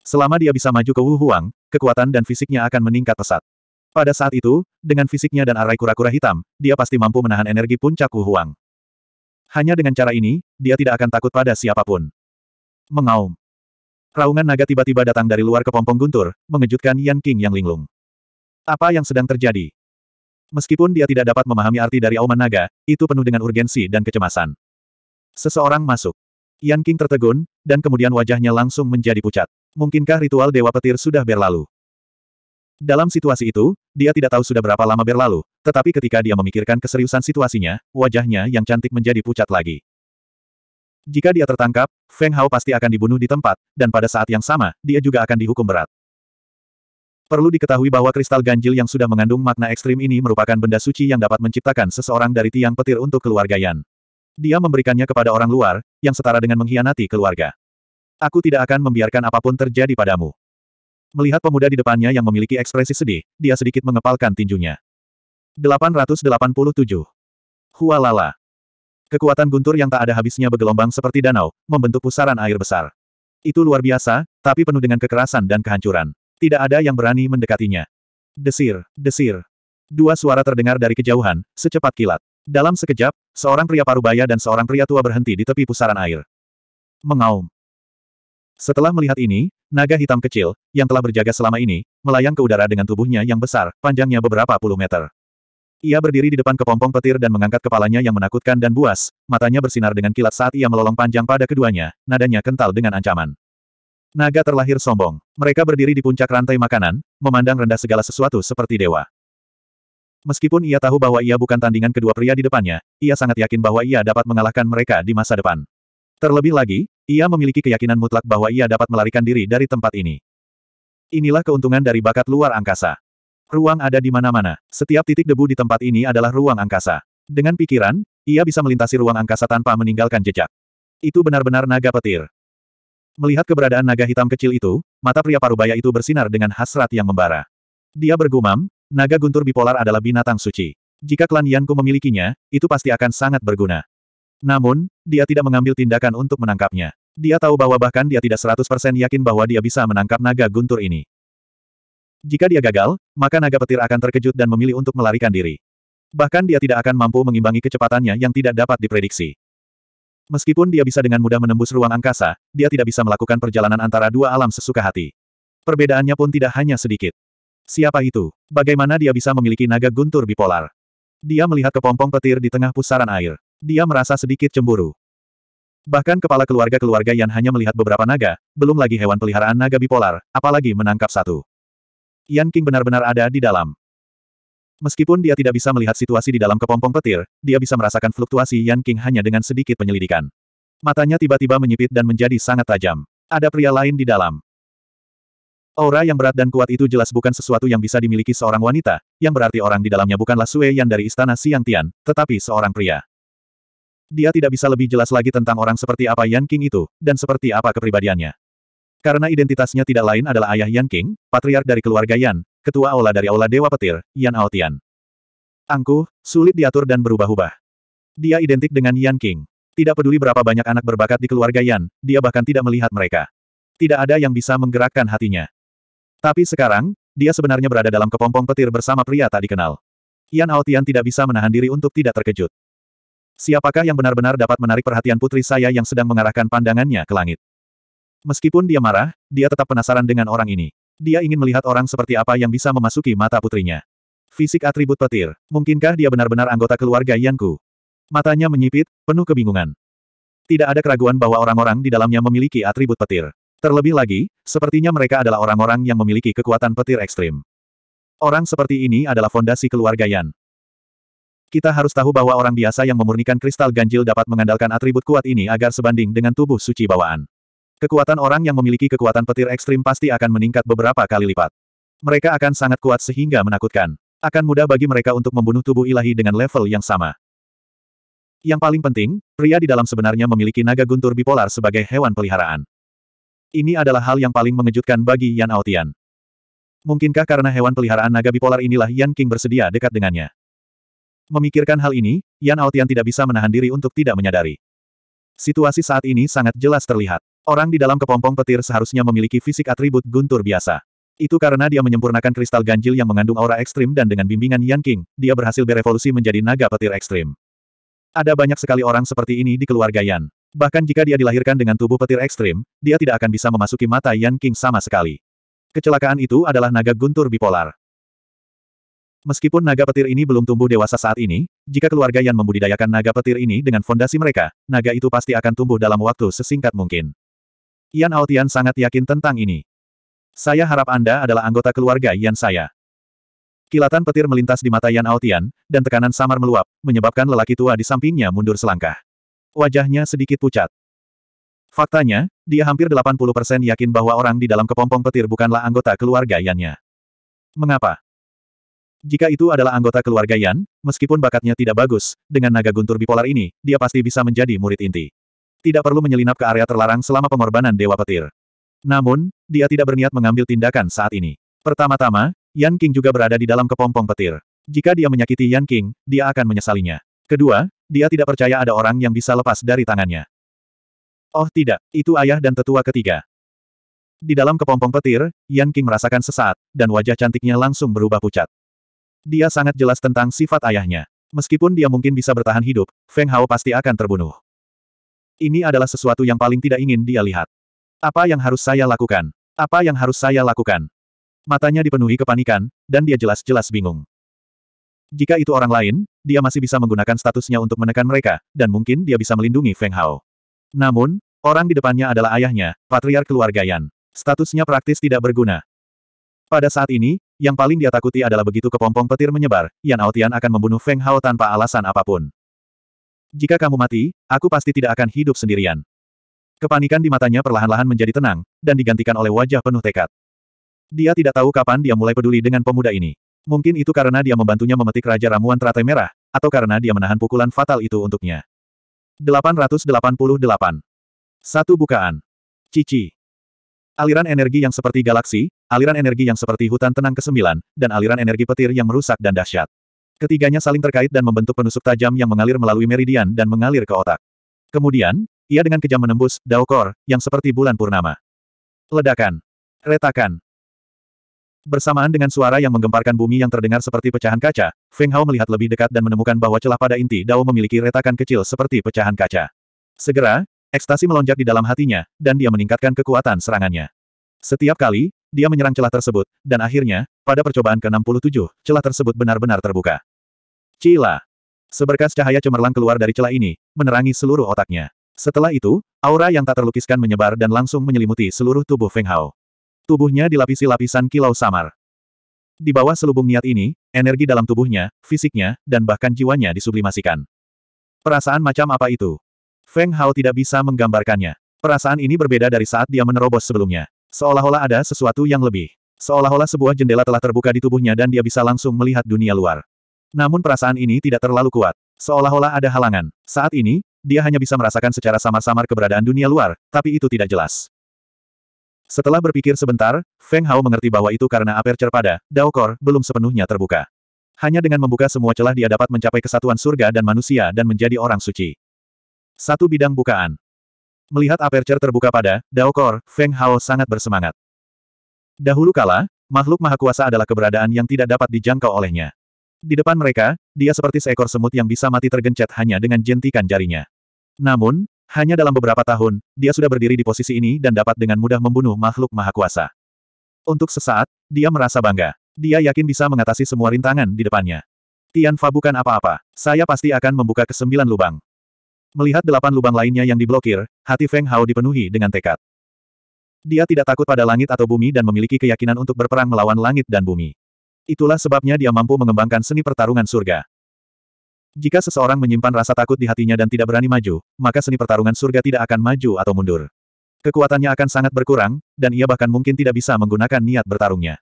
Selama dia bisa maju ke Wu Huang, kekuatan dan fisiknya akan meningkat pesat. Pada saat itu, dengan fisiknya dan arai kura-kura hitam, dia pasti mampu menahan energi puncak Wu Huang. Hanya dengan cara ini, dia tidak akan takut pada siapapun. Mengaum. Raungan naga tiba-tiba datang dari luar kepompong guntur, mengejutkan Yan King yang linglung. Apa yang sedang terjadi? Meskipun dia tidak dapat memahami arti dari auman naga, itu penuh dengan urgensi dan kecemasan. Seseorang masuk. Yan King tertegun, dan kemudian wajahnya langsung menjadi pucat. Mungkinkah ritual Dewa Petir sudah berlalu? Dalam situasi itu, dia tidak tahu sudah berapa lama berlalu, tetapi ketika dia memikirkan keseriusan situasinya, wajahnya yang cantik menjadi pucat lagi. Jika dia tertangkap, Feng Hao pasti akan dibunuh di tempat, dan pada saat yang sama, dia juga akan dihukum berat. Perlu diketahui bahwa kristal ganjil yang sudah mengandung makna ekstrim ini merupakan benda suci yang dapat menciptakan seseorang dari tiang petir untuk keluarga Yan. Dia memberikannya kepada orang luar, yang setara dengan mengkhianati keluarga. Aku tidak akan membiarkan apapun terjadi padamu. Melihat pemuda di depannya yang memiliki ekspresi sedih, dia sedikit mengepalkan tinjunya. 887. Hualala. Kekuatan guntur yang tak ada habisnya bergelombang seperti danau, membentuk pusaran air besar. Itu luar biasa, tapi penuh dengan kekerasan dan kehancuran. Tidak ada yang berani mendekatinya. Desir, desir. Dua suara terdengar dari kejauhan, secepat kilat. Dalam sekejap, seorang pria parubaya dan seorang pria tua berhenti di tepi pusaran air. Mengaum. Setelah melihat ini, naga hitam kecil, yang telah berjaga selama ini, melayang ke udara dengan tubuhnya yang besar, panjangnya beberapa puluh meter. Ia berdiri di depan kepompong petir dan mengangkat kepalanya yang menakutkan dan buas, matanya bersinar dengan kilat saat ia melolong panjang pada keduanya, nadanya kental dengan ancaman. Naga terlahir sombong. Mereka berdiri di puncak rantai makanan, memandang rendah segala sesuatu seperti dewa. Meskipun ia tahu bahwa ia bukan tandingan kedua pria di depannya, ia sangat yakin bahwa ia dapat mengalahkan mereka di masa depan. Terlebih lagi, ia memiliki keyakinan mutlak bahwa ia dapat melarikan diri dari tempat ini. Inilah keuntungan dari bakat luar angkasa. Ruang ada di mana-mana. Setiap titik debu di tempat ini adalah ruang angkasa. Dengan pikiran, ia bisa melintasi ruang angkasa tanpa meninggalkan jejak. Itu benar-benar naga petir. Melihat keberadaan naga hitam kecil itu, mata pria parubaya itu bersinar dengan hasrat yang membara. Dia bergumam, naga guntur bipolar adalah binatang suci. Jika klan Yanku memilikinya, itu pasti akan sangat berguna. Namun, dia tidak mengambil tindakan untuk menangkapnya. Dia tahu bahwa bahkan dia tidak 100% yakin bahwa dia bisa menangkap naga guntur ini. Jika dia gagal, maka naga petir akan terkejut dan memilih untuk melarikan diri. Bahkan dia tidak akan mampu mengimbangi kecepatannya yang tidak dapat diprediksi. Meskipun dia bisa dengan mudah menembus ruang angkasa, dia tidak bisa melakukan perjalanan antara dua alam sesuka hati. Perbedaannya pun tidak hanya sedikit. Siapa itu? Bagaimana dia bisa memiliki naga guntur bipolar? Dia melihat kepompong petir di tengah pusaran air. Dia merasa sedikit cemburu. Bahkan kepala keluarga-keluarga yang hanya melihat beberapa naga, belum lagi hewan peliharaan naga bipolar, apalagi menangkap satu. Yan King benar-benar ada di dalam. Meskipun dia tidak bisa melihat situasi di dalam kepompong petir, dia bisa merasakan fluktuasi Yan King hanya dengan sedikit penyelidikan. Matanya tiba-tiba menyipit dan menjadi sangat tajam. Ada pria lain di dalam. Aura yang berat dan kuat itu jelas bukan sesuatu yang bisa dimiliki seorang wanita, yang berarti orang di dalamnya bukanlah Sue Yan dari istana Siang Tian, tetapi seorang pria. Dia tidak bisa lebih jelas lagi tentang orang seperti apa Yan King itu, dan seperti apa kepribadiannya. Karena identitasnya tidak lain adalah ayah Yan King, patriark dari keluarga Yan, ketua aula dari aula Dewa Petir, Yan Aotian. Angkuh, sulit diatur dan berubah-ubah. Dia identik dengan Yan King. Tidak peduli berapa banyak anak berbakat di keluarga Yan, dia bahkan tidak melihat mereka. Tidak ada yang bisa menggerakkan hatinya. Tapi sekarang, dia sebenarnya berada dalam kepompong petir bersama pria tak dikenal. Yan Aotian tidak bisa menahan diri untuk tidak terkejut. Siapakah yang benar-benar dapat menarik perhatian putri saya yang sedang mengarahkan pandangannya ke langit? Meskipun dia marah, dia tetap penasaran dengan orang ini. Dia ingin melihat orang seperti apa yang bisa memasuki mata putrinya. Fisik atribut petir. Mungkinkah dia benar-benar anggota keluarga Yanku? Matanya menyipit, penuh kebingungan. Tidak ada keraguan bahwa orang-orang di dalamnya memiliki atribut petir. Terlebih lagi, sepertinya mereka adalah orang-orang yang memiliki kekuatan petir ekstrim. Orang seperti ini adalah fondasi keluarga Yan. Kita harus tahu bahwa orang biasa yang memurnikan kristal ganjil dapat mengandalkan atribut kuat ini agar sebanding dengan tubuh suci bawaan. Kekuatan orang yang memiliki kekuatan petir ekstrim pasti akan meningkat beberapa kali lipat. Mereka akan sangat kuat sehingga menakutkan. Akan mudah bagi mereka untuk membunuh tubuh ilahi dengan level yang sama. Yang paling penting, pria di dalam sebenarnya memiliki naga guntur bipolar sebagai hewan peliharaan. Ini adalah hal yang paling mengejutkan bagi Yan Aotian. Mungkinkah karena hewan peliharaan naga bipolar inilah Yan King bersedia dekat dengannya? Memikirkan hal ini, Yan Aotian tidak bisa menahan diri untuk tidak menyadari. Situasi saat ini sangat jelas terlihat. Orang di dalam kepompong petir seharusnya memiliki fisik atribut guntur biasa. Itu karena dia menyempurnakan kristal ganjil yang mengandung aura ekstrim dan dengan bimbingan Yan King, dia berhasil berevolusi menjadi naga petir ekstrim. Ada banyak sekali orang seperti ini di keluarga Yan. Bahkan jika dia dilahirkan dengan tubuh petir ekstrim, dia tidak akan bisa memasuki mata Yan King sama sekali. Kecelakaan itu adalah naga guntur bipolar. Meskipun naga petir ini belum tumbuh dewasa saat ini, jika keluarga Yan membudidayakan naga petir ini dengan fondasi mereka, naga itu pasti akan tumbuh dalam waktu sesingkat mungkin. Yan Aotian sangat yakin tentang ini. Saya harap Anda adalah anggota keluarga Yan saya. Kilatan petir melintas di mata Yan Aotian, dan tekanan samar meluap, menyebabkan lelaki tua di sampingnya mundur selangkah. Wajahnya sedikit pucat. Faktanya, dia hampir 80% yakin bahwa orang di dalam kepompong petir bukanlah anggota keluarga Yannya. Mengapa? Jika itu adalah anggota keluarga Yan, meskipun bakatnya tidak bagus, dengan naga guntur bipolar ini, dia pasti bisa menjadi murid inti. Tidak perlu menyelinap ke area terlarang selama pengorbanan Dewa Petir. Namun, dia tidak berniat mengambil tindakan saat ini. Pertama-tama, Yan King juga berada di dalam kepompong petir. Jika dia menyakiti Yan King, dia akan menyesalinya. Kedua, dia tidak percaya ada orang yang bisa lepas dari tangannya. Oh tidak, itu ayah dan tetua ketiga. Di dalam kepompong petir, Yan King merasakan sesaat, dan wajah cantiknya langsung berubah pucat. Dia sangat jelas tentang sifat ayahnya. Meskipun dia mungkin bisa bertahan hidup, Feng Hao pasti akan terbunuh. Ini adalah sesuatu yang paling tidak ingin dia lihat. Apa yang harus saya lakukan? Apa yang harus saya lakukan? Matanya dipenuhi kepanikan, dan dia jelas-jelas bingung. Jika itu orang lain, dia masih bisa menggunakan statusnya untuk menekan mereka, dan mungkin dia bisa melindungi Feng Hao. Namun, orang di depannya adalah ayahnya, patriar keluarga Yan. Statusnya praktis tidak berguna. Pada saat ini, yang paling dia takuti adalah begitu kepompong petir menyebar, Yan Aotian akan membunuh Feng Hao tanpa alasan apapun. Jika kamu mati, aku pasti tidak akan hidup sendirian. Kepanikan di matanya perlahan-lahan menjadi tenang, dan digantikan oleh wajah penuh tekad. Dia tidak tahu kapan dia mulai peduli dengan pemuda ini. Mungkin itu karena dia membantunya memetik Raja Ramuan Teratai Merah, atau karena dia menahan pukulan fatal itu untuknya. 888. Satu bukaan. Cici. Aliran energi yang seperti galaksi, aliran energi yang seperti hutan tenang kesembilan, dan aliran energi petir yang merusak dan dahsyat. Ketiganya saling terkait dan membentuk penusuk tajam yang mengalir melalui meridian dan mengalir ke otak. Kemudian, ia dengan kejam menembus Daokor yang seperti bulan purnama. Ledakan. Retakan. Bersamaan dengan suara yang menggemparkan bumi yang terdengar seperti pecahan kaca, Feng Hao melihat lebih dekat dan menemukan bahwa celah pada inti Dao memiliki retakan kecil seperti pecahan kaca. Segera, ekstasi melonjak di dalam hatinya, dan dia meningkatkan kekuatan serangannya. Setiap kali, dia menyerang celah tersebut, dan akhirnya, pada percobaan ke-67, celah tersebut benar-benar terbuka. Cila. Seberkas cahaya cemerlang keluar dari celah ini, menerangi seluruh otaknya. Setelah itu, aura yang tak terlukiskan menyebar dan langsung menyelimuti seluruh tubuh Feng Hao. Tubuhnya dilapisi lapisan kilau samar. Di bawah selubung niat ini, energi dalam tubuhnya, fisiknya, dan bahkan jiwanya disublimasikan. Perasaan macam apa itu? Feng Hao tidak bisa menggambarkannya. Perasaan ini berbeda dari saat dia menerobos sebelumnya. Seolah-olah ada sesuatu yang lebih. Seolah-olah sebuah jendela telah terbuka di tubuhnya dan dia bisa langsung melihat dunia luar. Namun perasaan ini tidak terlalu kuat. Seolah-olah ada halangan. Saat ini, dia hanya bisa merasakan secara samar-samar keberadaan dunia luar, tapi itu tidak jelas. Setelah berpikir sebentar, Feng Hao mengerti bahwa itu karena aperture pada Daokor belum sepenuhnya terbuka. Hanya dengan membuka semua celah dia dapat mencapai kesatuan surga dan manusia dan menjadi orang suci. Satu bidang bukaan. Melihat aperture terbuka pada Daokor, Feng Hao sangat bersemangat. Dahulu kala, makhluk maha kuasa adalah keberadaan yang tidak dapat dijangkau olehnya. Di depan mereka, dia seperti seekor semut yang bisa mati tergencet hanya dengan jentikan jarinya. Namun, hanya dalam beberapa tahun, dia sudah berdiri di posisi ini dan dapat dengan mudah membunuh makhluk maha kuasa. Untuk sesaat, dia merasa bangga. Dia yakin bisa mengatasi semua rintangan di depannya. Tianfa bukan apa-apa. Saya pasti akan membuka kesembilan lubang. Melihat delapan lubang lainnya yang diblokir, hati Feng Hao dipenuhi dengan tekad. Dia tidak takut pada langit atau bumi dan memiliki keyakinan untuk berperang melawan langit dan bumi. Itulah sebabnya dia mampu mengembangkan seni pertarungan surga. Jika seseorang menyimpan rasa takut di hatinya dan tidak berani maju, maka seni pertarungan surga tidak akan maju atau mundur. Kekuatannya akan sangat berkurang, dan ia bahkan mungkin tidak bisa menggunakan niat bertarungnya.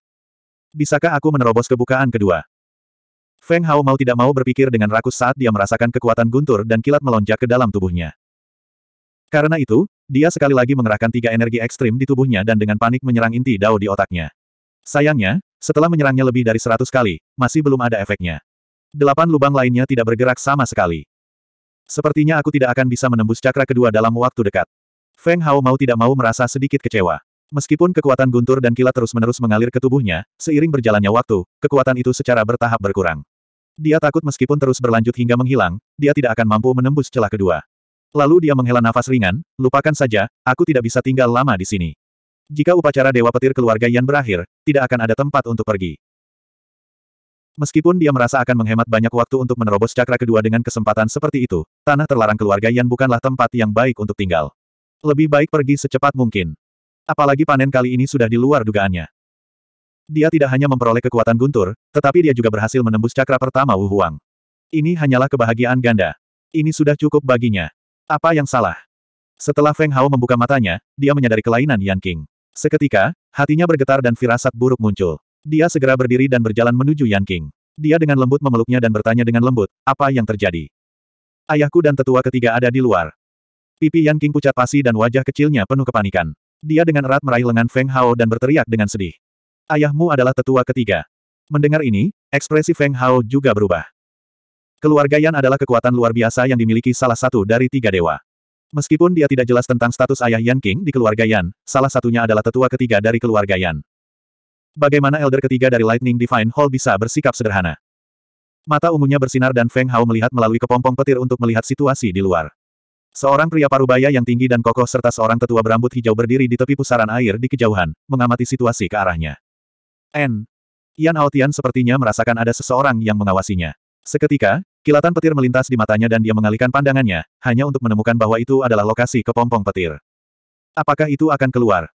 Bisakah aku menerobos kebukaan kedua? Feng Hao mau tidak mau berpikir dengan rakus saat dia merasakan kekuatan guntur dan kilat melonjak ke dalam tubuhnya. Karena itu, dia sekali lagi mengerahkan tiga energi ekstrim di tubuhnya dan dengan panik menyerang inti Dao di otaknya. Sayangnya, setelah menyerangnya lebih dari seratus kali, masih belum ada efeknya. Delapan lubang lainnya tidak bergerak sama sekali. Sepertinya aku tidak akan bisa menembus cakra kedua dalam waktu dekat. Feng Hao mau tidak mau merasa sedikit kecewa. Meskipun kekuatan guntur dan kilat terus-menerus mengalir ke tubuhnya, seiring berjalannya waktu, kekuatan itu secara bertahap berkurang. Dia takut meskipun terus berlanjut hingga menghilang, dia tidak akan mampu menembus celah kedua. Lalu dia menghela nafas ringan, lupakan saja, aku tidak bisa tinggal lama di sini. Jika upacara Dewa Petir keluarga Yan berakhir, tidak akan ada tempat untuk pergi. Meskipun dia merasa akan menghemat banyak waktu untuk menerobos cakra kedua dengan kesempatan seperti itu, tanah terlarang keluarga Yan bukanlah tempat yang baik untuk tinggal. Lebih baik pergi secepat mungkin. Apalagi panen kali ini sudah di luar dugaannya. Dia tidak hanya memperoleh kekuatan guntur, tetapi dia juga berhasil menembus cakra pertama Wu Huang. Ini hanyalah kebahagiaan ganda. Ini sudah cukup baginya. Apa yang salah? Setelah Feng Hao membuka matanya, dia menyadari kelainan Yan King. Seketika, hatinya bergetar dan firasat buruk muncul. Dia segera berdiri dan berjalan menuju Yan King. Dia dengan lembut memeluknya dan bertanya dengan lembut, apa yang terjadi? Ayahku dan tetua ketiga ada di luar. Pipi Yan King pucat pasi dan wajah kecilnya penuh kepanikan. Dia dengan erat meraih lengan Feng Hao dan berteriak dengan sedih. Ayahmu adalah tetua ketiga. Mendengar ini, ekspresi Feng Hao juga berubah. Keluarga Yan adalah kekuatan luar biasa yang dimiliki salah satu dari tiga dewa. Meskipun dia tidak jelas tentang status ayah Yan King di keluarga Yan, salah satunya adalah tetua ketiga dari keluarga Yan. Bagaimana elder ketiga dari Lightning Divine Hall bisa bersikap sederhana? Mata ungunya bersinar dan Feng Hao melihat melalui kepompong petir untuk melihat situasi di luar. Seorang pria parubaya yang tinggi dan kokoh serta seorang tetua berambut hijau berdiri di tepi pusaran air di kejauhan, mengamati situasi ke arahnya. N. Yan Aotian sepertinya merasakan ada seseorang yang mengawasinya. Seketika, kilatan petir melintas di matanya dan dia mengalihkan pandangannya, hanya untuk menemukan bahwa itu adalah lokasi kepompong petir. Apakah itu akan keluar?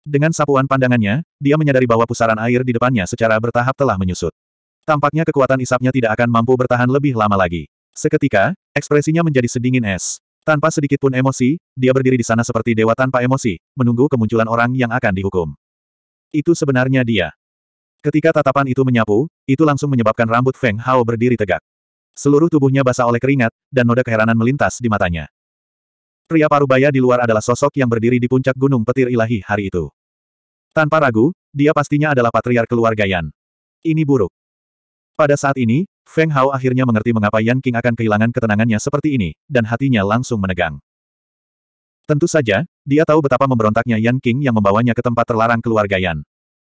Dengan sapuan pandangannya, dia menyadari bahwa pusaran air di depannya secara bertahap telah menyusut. Tampaknya kekuatan isapnya tidak akan mampu bertahan lebih lama lagi. Seketika, ekspresinya menjadi sedingin es. Tanpa sedikit pun emosi, dia berdiri di sana seperti dewa tanpa emosi, menunggu kemunculan orang yang akan dihukum. Itu sebenarnya dia. Ketika tatapan itu menyapu, itu langsung menyebabkan rambut Feng Hao berdiri tegak. Seluruh tubuhnya basah oleh keringat, dan noda keheranan melintas di matanya. Pria parubaya di luar adalah sosok yang berdiri di puncak gunung petir ilahi hari itu. Tanpa ragu, dia pastinya adalah patriark keluarga Yan. Ini buruk. Pada saat ini, Feng Hao akhirnya mengerti mengapa Yan King akan kehilangan ketenangannya seperti ini, dan hatinya langsung menegang. Tentu saja, dia tahu betapa memberontaknya Yan King yang membawanya ke tempat terlarang keluarga Yan.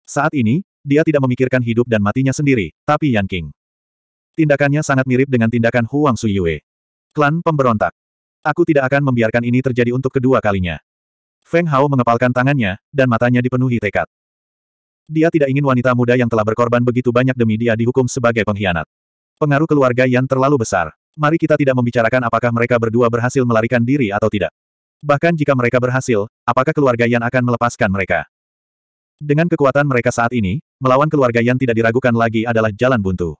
Saat ini, dia tidak memikirkan hidup dan matinya sendiri, tapi Yan King. Tindakannya sangat mirip dengan tindakan Huang Suyue. Klan pemberontak. Aku tidak akan membiarkan ini terjadi untuk kedua kalinya. Feng Hao mengepalkan tangannya, dan matanya dipenuhi tekad. Dia tidak ingin wanita muda yang telah berkorban begitu banyak demi dia dihukum sebagai pengkhianat. Pengaruh keluarga Yan terlalu besar. Mari kita tidak membicarakan apakah mereka berdua berhasil melarikan diri atau tidak. Bahkan jika mereka berhasil, apakah keluarga Yan akan melepaskan mereka? Dengan kekuatan mereka saat ini, melawan keluarga yang tidak diragukan lagi adalah jalan buntu.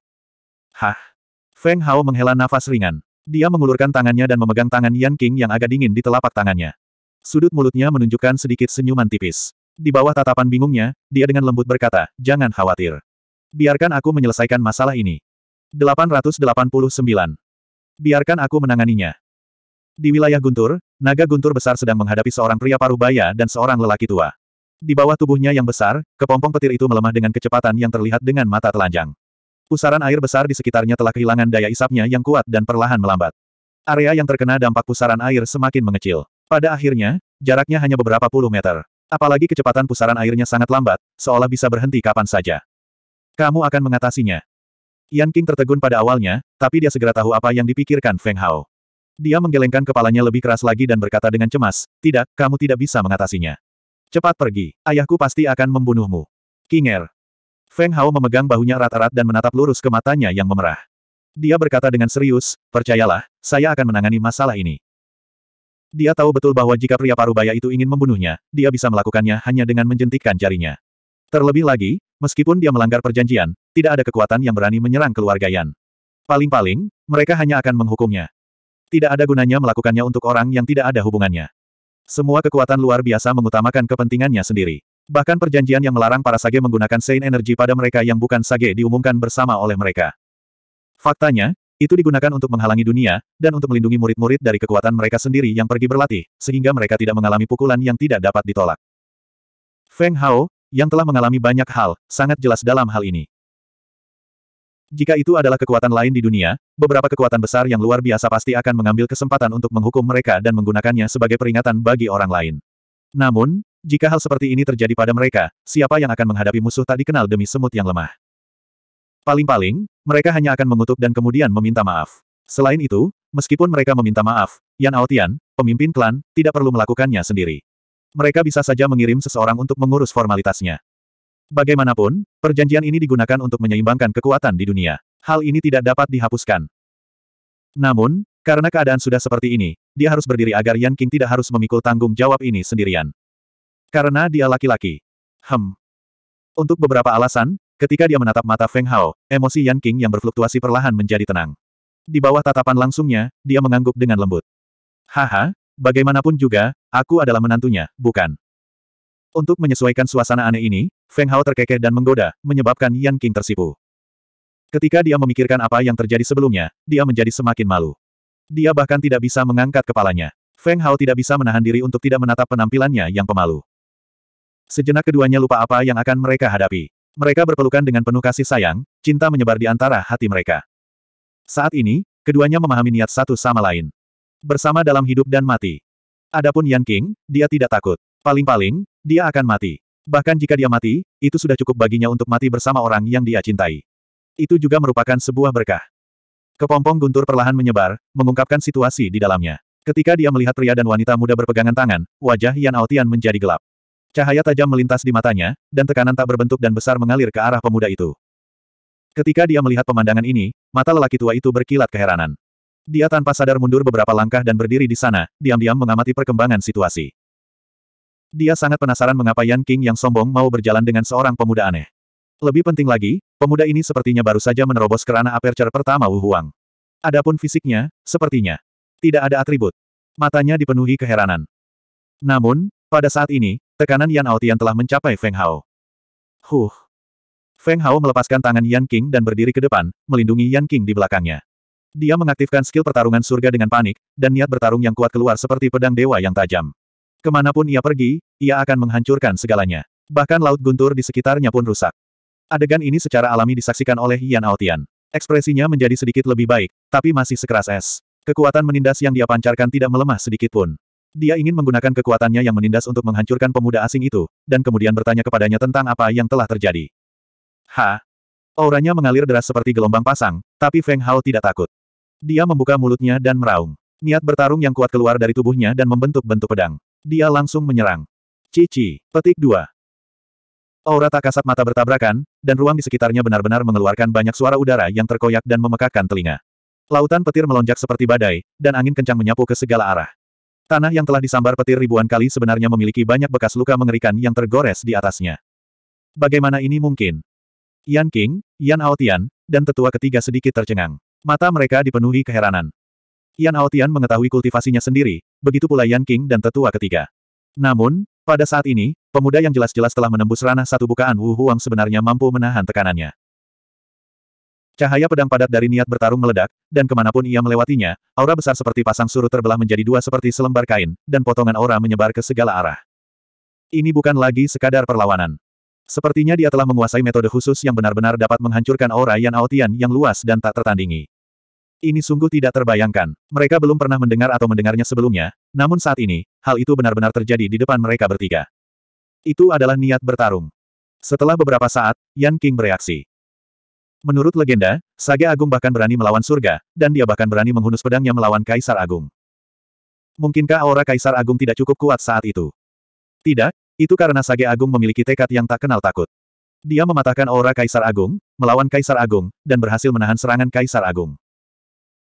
Hah? Feng Hao menghela nafas ringan. Dia mengulurkan tangannya dan memegang tangan Yan King yang agak dingin di telapak tangannya. Sudut mulutnya menunjukkan sedikit senyuman tipis. Di bawah tatapan bingungnya, dia dengan lembut berkata, jangan khawatir. Biarkan aku menyelesaikan masalah ini. 889. Biarkan aku menanganinya. Di wilayah Guntur, naga Guntur besar sedang menghadapi seorang pria paruh baya dan seorang lelaki tua. Di bawah tubuhnya yang besar, kepompong petir itu melemah dengan kecepatan yang terlihat dengan mata telanjang. Pusaran air besar di sekitarnya telah kehilangan daya isapnya yang kuat dan perlahan melambat. Area yang terkena dampak pusaran air semakin mengecil. Pada akhirnya, jaraknya hanya beberapa puluh meter. Apalagi kecepatan pusaran airnya sangat lambat, seolah bisa berhenti kapan saja. Kamu akan mengatasinya. Yan King tertegun pada awalnya, tapi dia segera tahu apa yang dipikirkan Feng Hao. Dia menggelengkan kepalanya lebih keras lagi dan berkata dengan cemas, tidak, kamu tidak bisa mengatasinya. Cepat pergi, ayahku pasti akan membunuhmu. Kinger. Feng Hao memegang bahunya erat-erat dan menatap lurus ke matanya yang memerah. Dia berkata dengan serius, percayalah, saya akan menangani masalah ini. Dia tahu betul bahwa jika pria parubaya itu ingin membunuhnya, dia bisa melakukannya hanya dengan menjentikkan jarinya. Terlebih lagi, meskipun dia melanggar perjanjian, tidak ada kekuatan yang berani menyerang keluarga Yan. Paling-paling, mereka hanya akan menghukumnya. Tidak ada gunanya melakukannya untuk orang yang tidak ada hubungannya. Semua kekuatan luar biasa mengutamakan kepentingannya sendiri. Bahkan perjanjian yang melarang para sage menggunakan Saint Energi pada mereka yang bukan sage diumumkan bersama oleh mereka. Faktanya, itu digunakan untuk menghalangi dunia, dan untuk melindungi murid-murid dari kekuatan mereka sendiri yang pergi berlatih, sehingga mereka tidak mengalami pukulan yang tidak dapat ditolak. Feng Hao, yang telah mengalami banyak hal, sangat jelas dalam hal ini. Jika itu adalah kekuatan lain di dunia, beberapa kekuatan besar yang luar biasa pasti akan mengambil kesempatan untuk menghukum mereka dan menggunakannya sebagai peringatan bagi orang lain. Namun, jika hal seperti ini terjadi pada mereka, siapa yang akan menghadapi musuh tak dikenal demi semut yang lemah? Paling-paling, mereka hanya akan mengutuk dan kemudian meminta maaf. Selain itu, meskipun mereka meminta maaf, Yan Aotian, pemimpin klan, tidak perlu melakukannya sendiri. Mereka bisa saja mengirim seseorang untuk mengurus formalitasnya. Bagaimanapun, perjanjian ini digunakan untuk menyeimbangkan kekuatan di dunia. Hal ini tidak dapat dihapuskan. Namun, karena keadaan sudah seperti ini, dia harus berdiri agar Yan King tidak harus memikul tanggung jawab ini sendirian. Karena dia laki-laki. Hem. Untuk beberapa alasan, ketika dia menatap mata Feng Hao, emosi Yan King yang berfluktuasi perlahan menjadi tenang. Di bawah tatapan langsungnya, dia mengangguk dengan lembut. Haha, bagaimanapun juga, aku adalah menantunya, bukan? Untuk menyesuaikan suasana aneh ini, Feng Hao terkekeh dan menggoda, menyebabkan Yan King tersipu. Ketika dia memikirkan apa yang terjadi sebelumnya, dia menjadi semakin malu. Dia bahkan tidak bisa mengangkat kepalanya. Feng Hao tidak bisa menahan diri untuk tidak menatap penampilannya yang pemalu. Sejenak keduanya lupa apa yang akan mereka hadapi. Mereka berpelukan dengan penuh kasih sayang, cinta menyebar di antara hati mereka. Saat ini, keduanya memahami niat satu sama lain. Bersama dalam hidup dan mati. Adapun Yan King, dia tidak takut. Paling-paling, dia akan mati. Bahkan jika dia mati, itu sudah cukup baginya untuk mati bersama orang yang dia cintai. Itu juga merupakan sebuah berkah. Kepompong guntur perlahan menyebar, mengungkapkan situasi di dalamnya. Ketika dia melihat pria dan wanita muda berpegangan tangan, wajah Yan Aotian menjadi gelap. Cahaya tajam melintas di matanya, dan tekanan tak berbentuk dan besar mengalir ke arah pemuda itu. Ketika dia melihat pemandangan ini, mata lelaki tua itu berkilat keheranan. Dia tanpa sadar mundur beberapa langkah dan berdiri di sana, diam-diam mengamati perkembangan situasi. Dia sangat penasaran mengapa Yan King yang sombong mau berjalan dengan seorang pemuda aneh. Lebih penting lagi, pemuda ini sepertinya baru saja menerobos kerana aperture pertama Wu Huang. Adapun fisiknya, sepertinya tidak ada atribut. Matanya dipenuhi keheranan. Namun, pada saat ini, tekanan Yan Aotian telah mencapai Feng Hao. Huh. Feng Hao melepaskan tangan Yan King dan berdiri ke depan, melindungi Yan King di belakangnya. Dia mengaktifkan skill pertarungan surga dengan panik, dan niat bertarung yang kuat keluar seperti pedang dewa yang tajam. Kemanapun ia pergi, ia akan menghancurkan segalanya. Bahkan laut guntur di sekitarnya pun rusak. Adegan ini secara alami disaksikan oleh Yan Aotian. Ekspresinya menjadi sedikit lebih baik, tapi masih sekeras es. Kekuatan menindas yang dia pancarkan tidak melemah sedikit pun. Dia ingin menggunakan kekuatannya yang menindas untuk menghancurkan pemuda asing itu, dan kemudian bertanya kepadanya tentang apa yang telah terjadi. Ha? Auranya mengalir deras seperti gelombang pasang, tapi Feng Hao tidak takut. Dia membuka mulutnya dan meraung. Niat bertarung yang kuat keluar dari tubuhnya dan membentuk bentuk pedang. Dia langsung menyerang. Cici, petik dua. Aura tak kasat mata bertabrakan, dan ruang di sekitarnya benar-benar mengeluarkan banyak suara udara yang terkoyak dan memekakkan telinga. Lautan petir melonjak seperti badai, dan angin kencang menyapu ke segala arah. Tanah yang telah disambar petir ribuan kali sebenarnya memiliki banyak bekas luka mengerikan yang tergores di atasnya. Bagaimana ini mungkin? Yan King, Yan Aotian, dan tetua ketiga sedikit tercengang. Mata mereka dipenuhi keheranan. Yan Aotian mengetahui kultivasinya sendiri, begitu pula Yan King dan tetua ketiga. Namun, pada saat ini, pemuda yang jelas-jelas telah menembus ranah satu bukaan Wu Huang sebenarnya mampu menahan tekanannya. Cahaya pedang padat dari niat bertarung meledak, dan kemanapun ia melewatinya, aura besar seperti pasang surut terbelah menjadi dua seperti selembar kain, dan potongan aura menyebar ke segala arah. Ini bukan lagi sekadar perlawanan. Sepertinya dia telah menguasai metode khusus yang benar-benar dapat menghancurkan aura Yan Aotian yang luas dan tak tertandingi. Ini sungguh tidak terbayangkan. Mereka belum pernah mendengar atau mendengarnya sebelumnya, namun saat ini, hal itu benar-benar terjadi di depan mereka bertiga. Itu adalah niat bertarung. Setelah beberapa saat, Yan King bereaksi. Menurut legenda, Saga Agung bahkan berani melawan surga, dan dia bahkan berani menghunus pedangnya melawan Kaisar Agung. Mungkinkah aura Kaisar Agung tidak cukup kuat saat itu? Tidak, itu karena Sage Agung memiliki tekad yang tak kenal takut. Dia mematahkan aura Kaisar Agung, melawan Kaisar Agung, dan berhasil menahan serangan Kaisar Agung.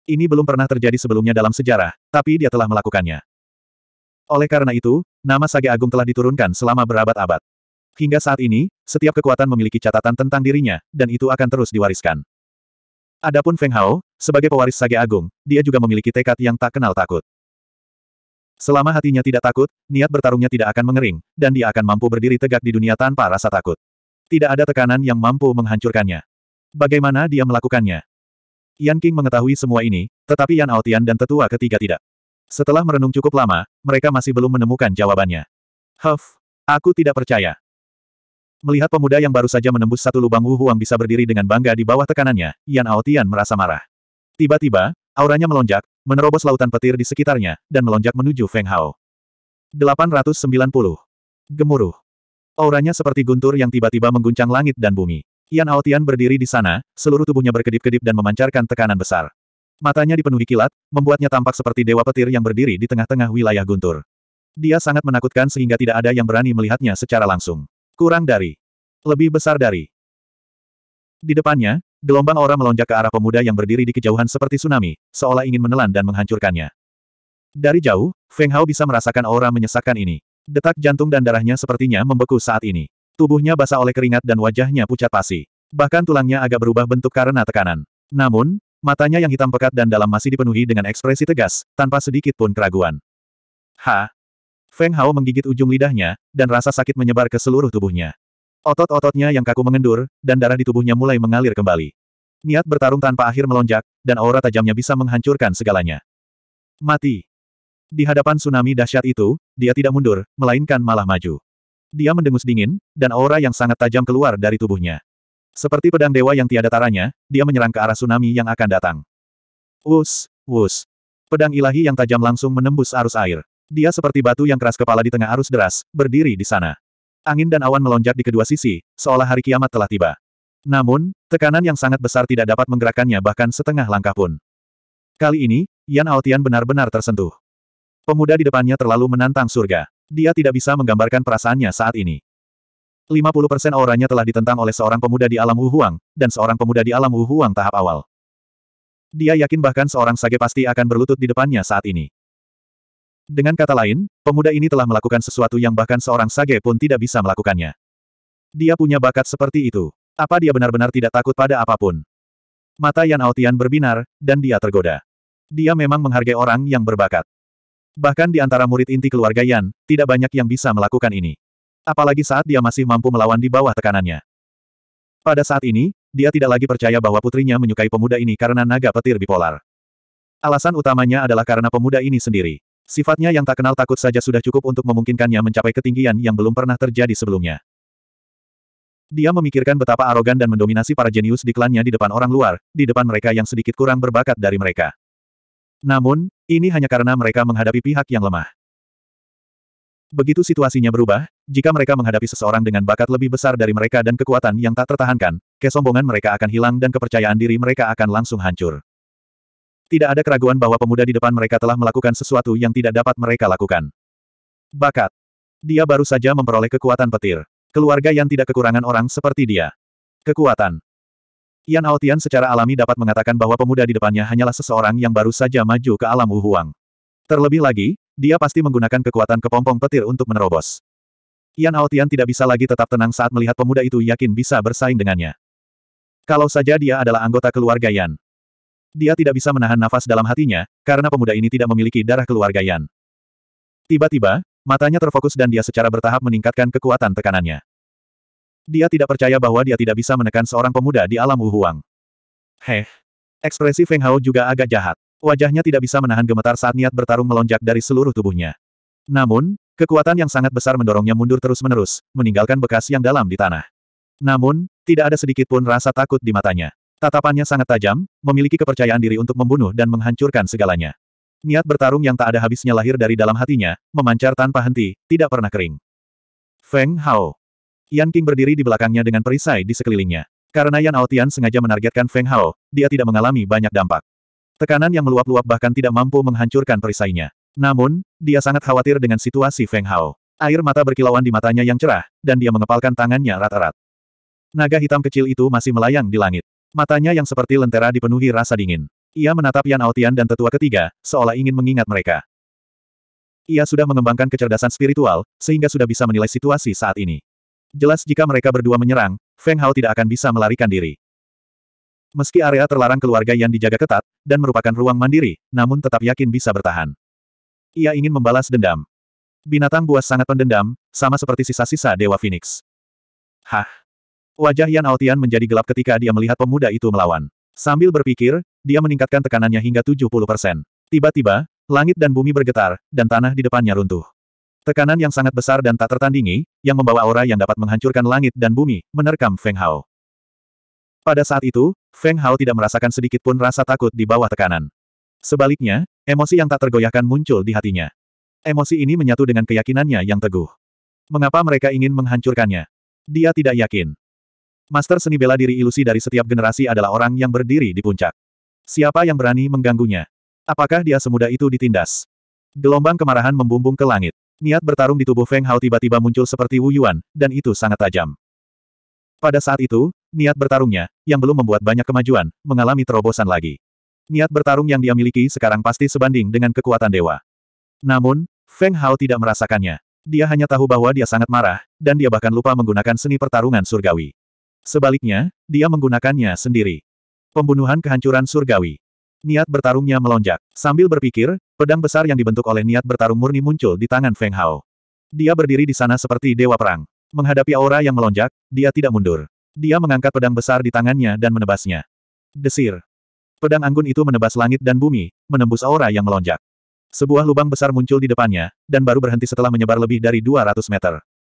Ini belum pernah terjadi sebelumnya dalam sejarah, tapi dia telah melakukannya. Oleh karena itu, nama Sage Agung telah diturunkan selama berabad-abad. Hingga saat ini, setiap kekuatan memiliki catatan tentang dirinya, dan itu akan terus diwariskan. Adapun Feng Hao, sebagai pewaris Sage Agung, dia juga memiliki tekad yang tak kenal takut. Selama hatinya tidak takut, niat bertarungnya tidak akan mengering, dan dia akan mampu berdiri tegak di dunia tanpa rasa takut. Tidak ada tekanan yang mampu menghancurkannya. Bagaimana dia melakukannya? Yan King mengetahui semua ini, tetapi Yan Aotian dan tetua ketiga tidak. Setelah merenung cukup lama, mereka masih belum menemukan jawabannya. Huff, aku tidak percaya. Melihat pemuda yang baru saja menembus satu lubang wuhuang bisa berdiri dengan bangga di bawah tekanannya, Yan Aotian merasa marah. Tiba-tiba, auranya melonjak, menerobos lautan petir di sekitarnya, dan melonjak menuju Feng Hao. 890. Gemuruh. Auranya seperti guntur yang tiba-tiba mengguncang langit dan bumi. Yan Aotian berdiri di sana, seluruh tubuhnya berkedip-kedip dan memancarkan tekanan besar. Matanya dipenuhi kilat, membuatnya tampak seperti dewa petir yang berdiri di tengah-tengah wilayah guntur. Dia sangat menakutkan sehingga tidak ada yang berani melihatnya secara langsung. Kurang dari. Lebih besar dari. Di depannya, gelombang aura melonjak ke arah pemuda yang berdiri di kejauhan seperti tsunami, seolah ingin menelan dan menghancurkannya. Dari jauh, Feng Hao bisa merasakan aura menyesakkan ini. Detak jantung dan darahnya sepertinya membeku saat ini. Tubuhnya basah oleh keringat dan wajahnya pucat pasi. Bahkan tulangnya agak berubah bentuk karena tekanan. Namun, matanya yang hitam pekat dan dalam masih dipenuhi dengan ekspresi tegas, tanpa sedikit pun keraguan. Ha! Feng Hao menggigit ujung lidahnya, dan rasa sakit menyebar ke seluruh tubuhnya. Otot-ototnya yang kaku mengendur, dan darah di tubuhnya mulai mengalir kembali. Niat bertarung tanpa akhir melonjak, dan aura tajamnya bisa menghancurkan segalanya. Mati! Di hadapan tsunami dahsyat itu, dia tidak mundur, melainkan malah maju. Dia mendengus dingin, dan aura yang sangat tajam keluar dari tubuhnya. Seperti pedang dewa yang tiada taranya, dia menyerang ke arah tsunami yang akan datang. Wus, wus. Pedang ilahi yang tajam langsung menembus arus air. Dia seperti batu yang keras kepala di tengah arus deras, berdiri di sana. Angin dan awan melonjak di kedua sisi, seolah hari kiamat telah tiba. Namun, tekanan yang sangat besar tidak dapat menggerakkannya bahkan setengah langkah pun. Kali ini, Yan Aotian benar-benar tersentuh. Pemuda di depannya terlalu menantang surga. Dia tidak bisa menggambarkan perasaannya saat ini. 50% auranya telah ditentang oleh seorang pemuda di alam Wuhuang, dan seorang pemuda di alam Wuhuang tahap awal. Dia yakin bahkan seorang sage pasti akan berlutut di depannya saat ini. Dengan kata lain, pemuda ini telah melakukan sesuatu yang bahkan seorang sage pun tidak bisa melakukannya. Dia punya bakat seperti itu. Apa dia benar-benar tidak takut pada apapun? Mata Yan Aotian berbinar, dan dia tergoda. Dia memang menghargai orang yang berbakat. Bahkan di antara murid inti keluarga Yan, tidak banyak yang bisa melakukan ini. Apalagi saat dia masih mampu melawan di bawah tekanannya. Pada saat ini, dia tidak lagi percaya bahwa putrinya menyukai pemuda ini karena naga petir bipolar. Alasan utamanya adalah karena pemuda ini sendiri. Sifatnya yang tak kenal takut saja sudah cukup untuk memungkinkannya mencapai ketinggian yang belum pernah terjadi sebelumnya. Dia memikirkan betapa arogan dan mendominasi para jenius di klannya di depan orang luar, di depan mereka yang sedikit kurang berbakat dari mereka. Namun, ini hanya karena mereka menghadapi pihak yang lemah. Begitu situasinya berubah, jika mereka menghadapi seseorang dengan bakat lebih besar dari mereka dan kekuatan yang tak tertahankan, kesombongan mereka akan hilang dan kepercayaan diri mereka akan langsung hancur. Tidak ada keraguan bahwa pemuda di depan mereka telah melakukan sesuatu yang tidak dapat mereka lakukan. Bakat. Dia baru saja memperoleh kekuatan petir. Keluarga yang tidak kekurangan orang seperti dia. Kekuatan. Yan Aotian secara alami dapat mengatakan bahwa pemuda di depannya hanyalah seseorang yang baru saja maju ke alam Wuhuang. Terlebih lagi, dia pasti menggunakan kekuatan kepompong petir untuk menerobos. Yan Aotian tidak bisa lagi tetap tenang saat melihat pemuda itu yakin bisa bersaing dengannya. Kalau saja dia adalah anggota keluarga Yan. Dia tidak bisa menahan nafas dalam hatinya, karena pemuda ini tidak memiliki darah keluarga Yan. Tiba-tiba, matanya terfokus dan dia secara bertahap meningkatkan kekuatan tekanannya. Dia tidak percaya bahwa dia tidak bisa menekan seorang pemuda di alam Wuhuang. Heh. Ekspresi Feng Hao juga agak jahat. Wajahnya tidak bisa menahan gemetar saat niat bertarung melonjak dari seluruh tubuhnya. Namun, kekuatan yang sangat besar mendorongnya mundur terus-menerus, meninggalkan bekas yang dalam di tanah. Namun, tidak ada sedikit pun rasa takut di matanya. Tatapannya sangat tajam, memiliki kepercayaan diri untuk membunuh dan menghancurkan segalanya. Niat bertarung yang tak ada habisnya lahir dari dalam hatinya, memancar tanpa henti, tidak pernah kering. Feng Hao, Yan King berdiri di belakangnya dengan perisai di sekelilingnya. Karena Yan Aotian sengaja menargetkan Feng Hao, dia tidak mengalami banyak dampak. Tekanan yang meluap-luap bahkan tidak mampu menghancurkan perisainya. Namun, dia sangat khawatir dengan situasi Feng Hao. Air mata berkilauan di matanya yang cerah, dan dia mengepalkan tangannya rata rat Naga hitam kecil itu masih melayang di langit. Matanya yang seperti lentera dipenuhi rasa dingin. Ia menatap Yan Aotian dan tetua ketiga, seolah ingin mengingat mereka. Ia sudah mengembangkan kecerdasan spiritual, sehingga sudah bisa menilai situasi saat ini. Jelas jika mereka berdua menyerang, Feng Hao tidak akan bisa melarikan diri. Meski area terlarang keluarga yang dijaga ketat, dan merupakan ruang mandiri, namun tetap yakin bisa bertahan. Ia ingin membalas dendam. Binatang buas sangat pendendam, sama seperti sisa-sisa Dewa Phoenix. Hah! Wajah Yan Aotian menjadi gelap ketika dia melihat pemuda itu melawan. Sambil berpikir, dia meningkatkan tekanannya hingga 70 persen. Tiba-tiba, langit dan bumi bergetar, dan tanah di depannya runtuh. Tekanan yang sangat besar dan tak tertandingi, yang membawa aura yang dapat menghancurkan langit dan bumi, menerkam Feng Hao. Pada saat itu, Feng Hao tidak merasakan sedikit pun rasa takut di bawah tekanan. Sebaliknya, emosi yang tak tergoyahkan muncul di hatinya. Emosi ini menyatu dengan keyakinannya yang teguh. Mengapa mereka ingin menghancurkannya? Dia tidak yakin. Master seni bela diri ilusi dari setiap generasi adalah orang yang berdiri di puncak. Siapa yang berani mengganggunya? Apakah dia semudah itu ditindas? Gelombang kemarahan membumbung ke langit. Niat bertarung di tubuh Feng Hao tiba-tiba muncul seperti Wu Yuan, dan itu sangat tajam. Pada saat itu, niat bertarungnya, yang belum membuat banyak kemajuan, mengalami terobosan lagi. Niat bertarung yang dia miliki sekarang pasti sebanding dengan kekuatan dewa. Namun, Feng Hao tidak merasakannya. Dia hanya tahu bahwa dia sangat marah, dan dia bahkan lupa menggunakan seni pertarungan surgawi. Sebaliknya, dia menggunakannya sendiri. Pembunuhan kehancuran surgawi. Niat bertarungnya melonjak. Sambil berpikir, pedang besar yang dibentuk oleh niat bertarung murni muncul di tangan Feng Hao. Dia berdiri di sana seperti dewa perang. Menghadapi aura yang melonjak, dia tidak mundur. Dia mengangkat pedang besar di tangannya dan menebasnya. Desir. Pedang anggun itu menebas langit dan bumi, menembus aura yang melonjak. Sebuah lubang besar muncul di depannya, dan baru berhenti setelah menyebar lebih dari 200 meter.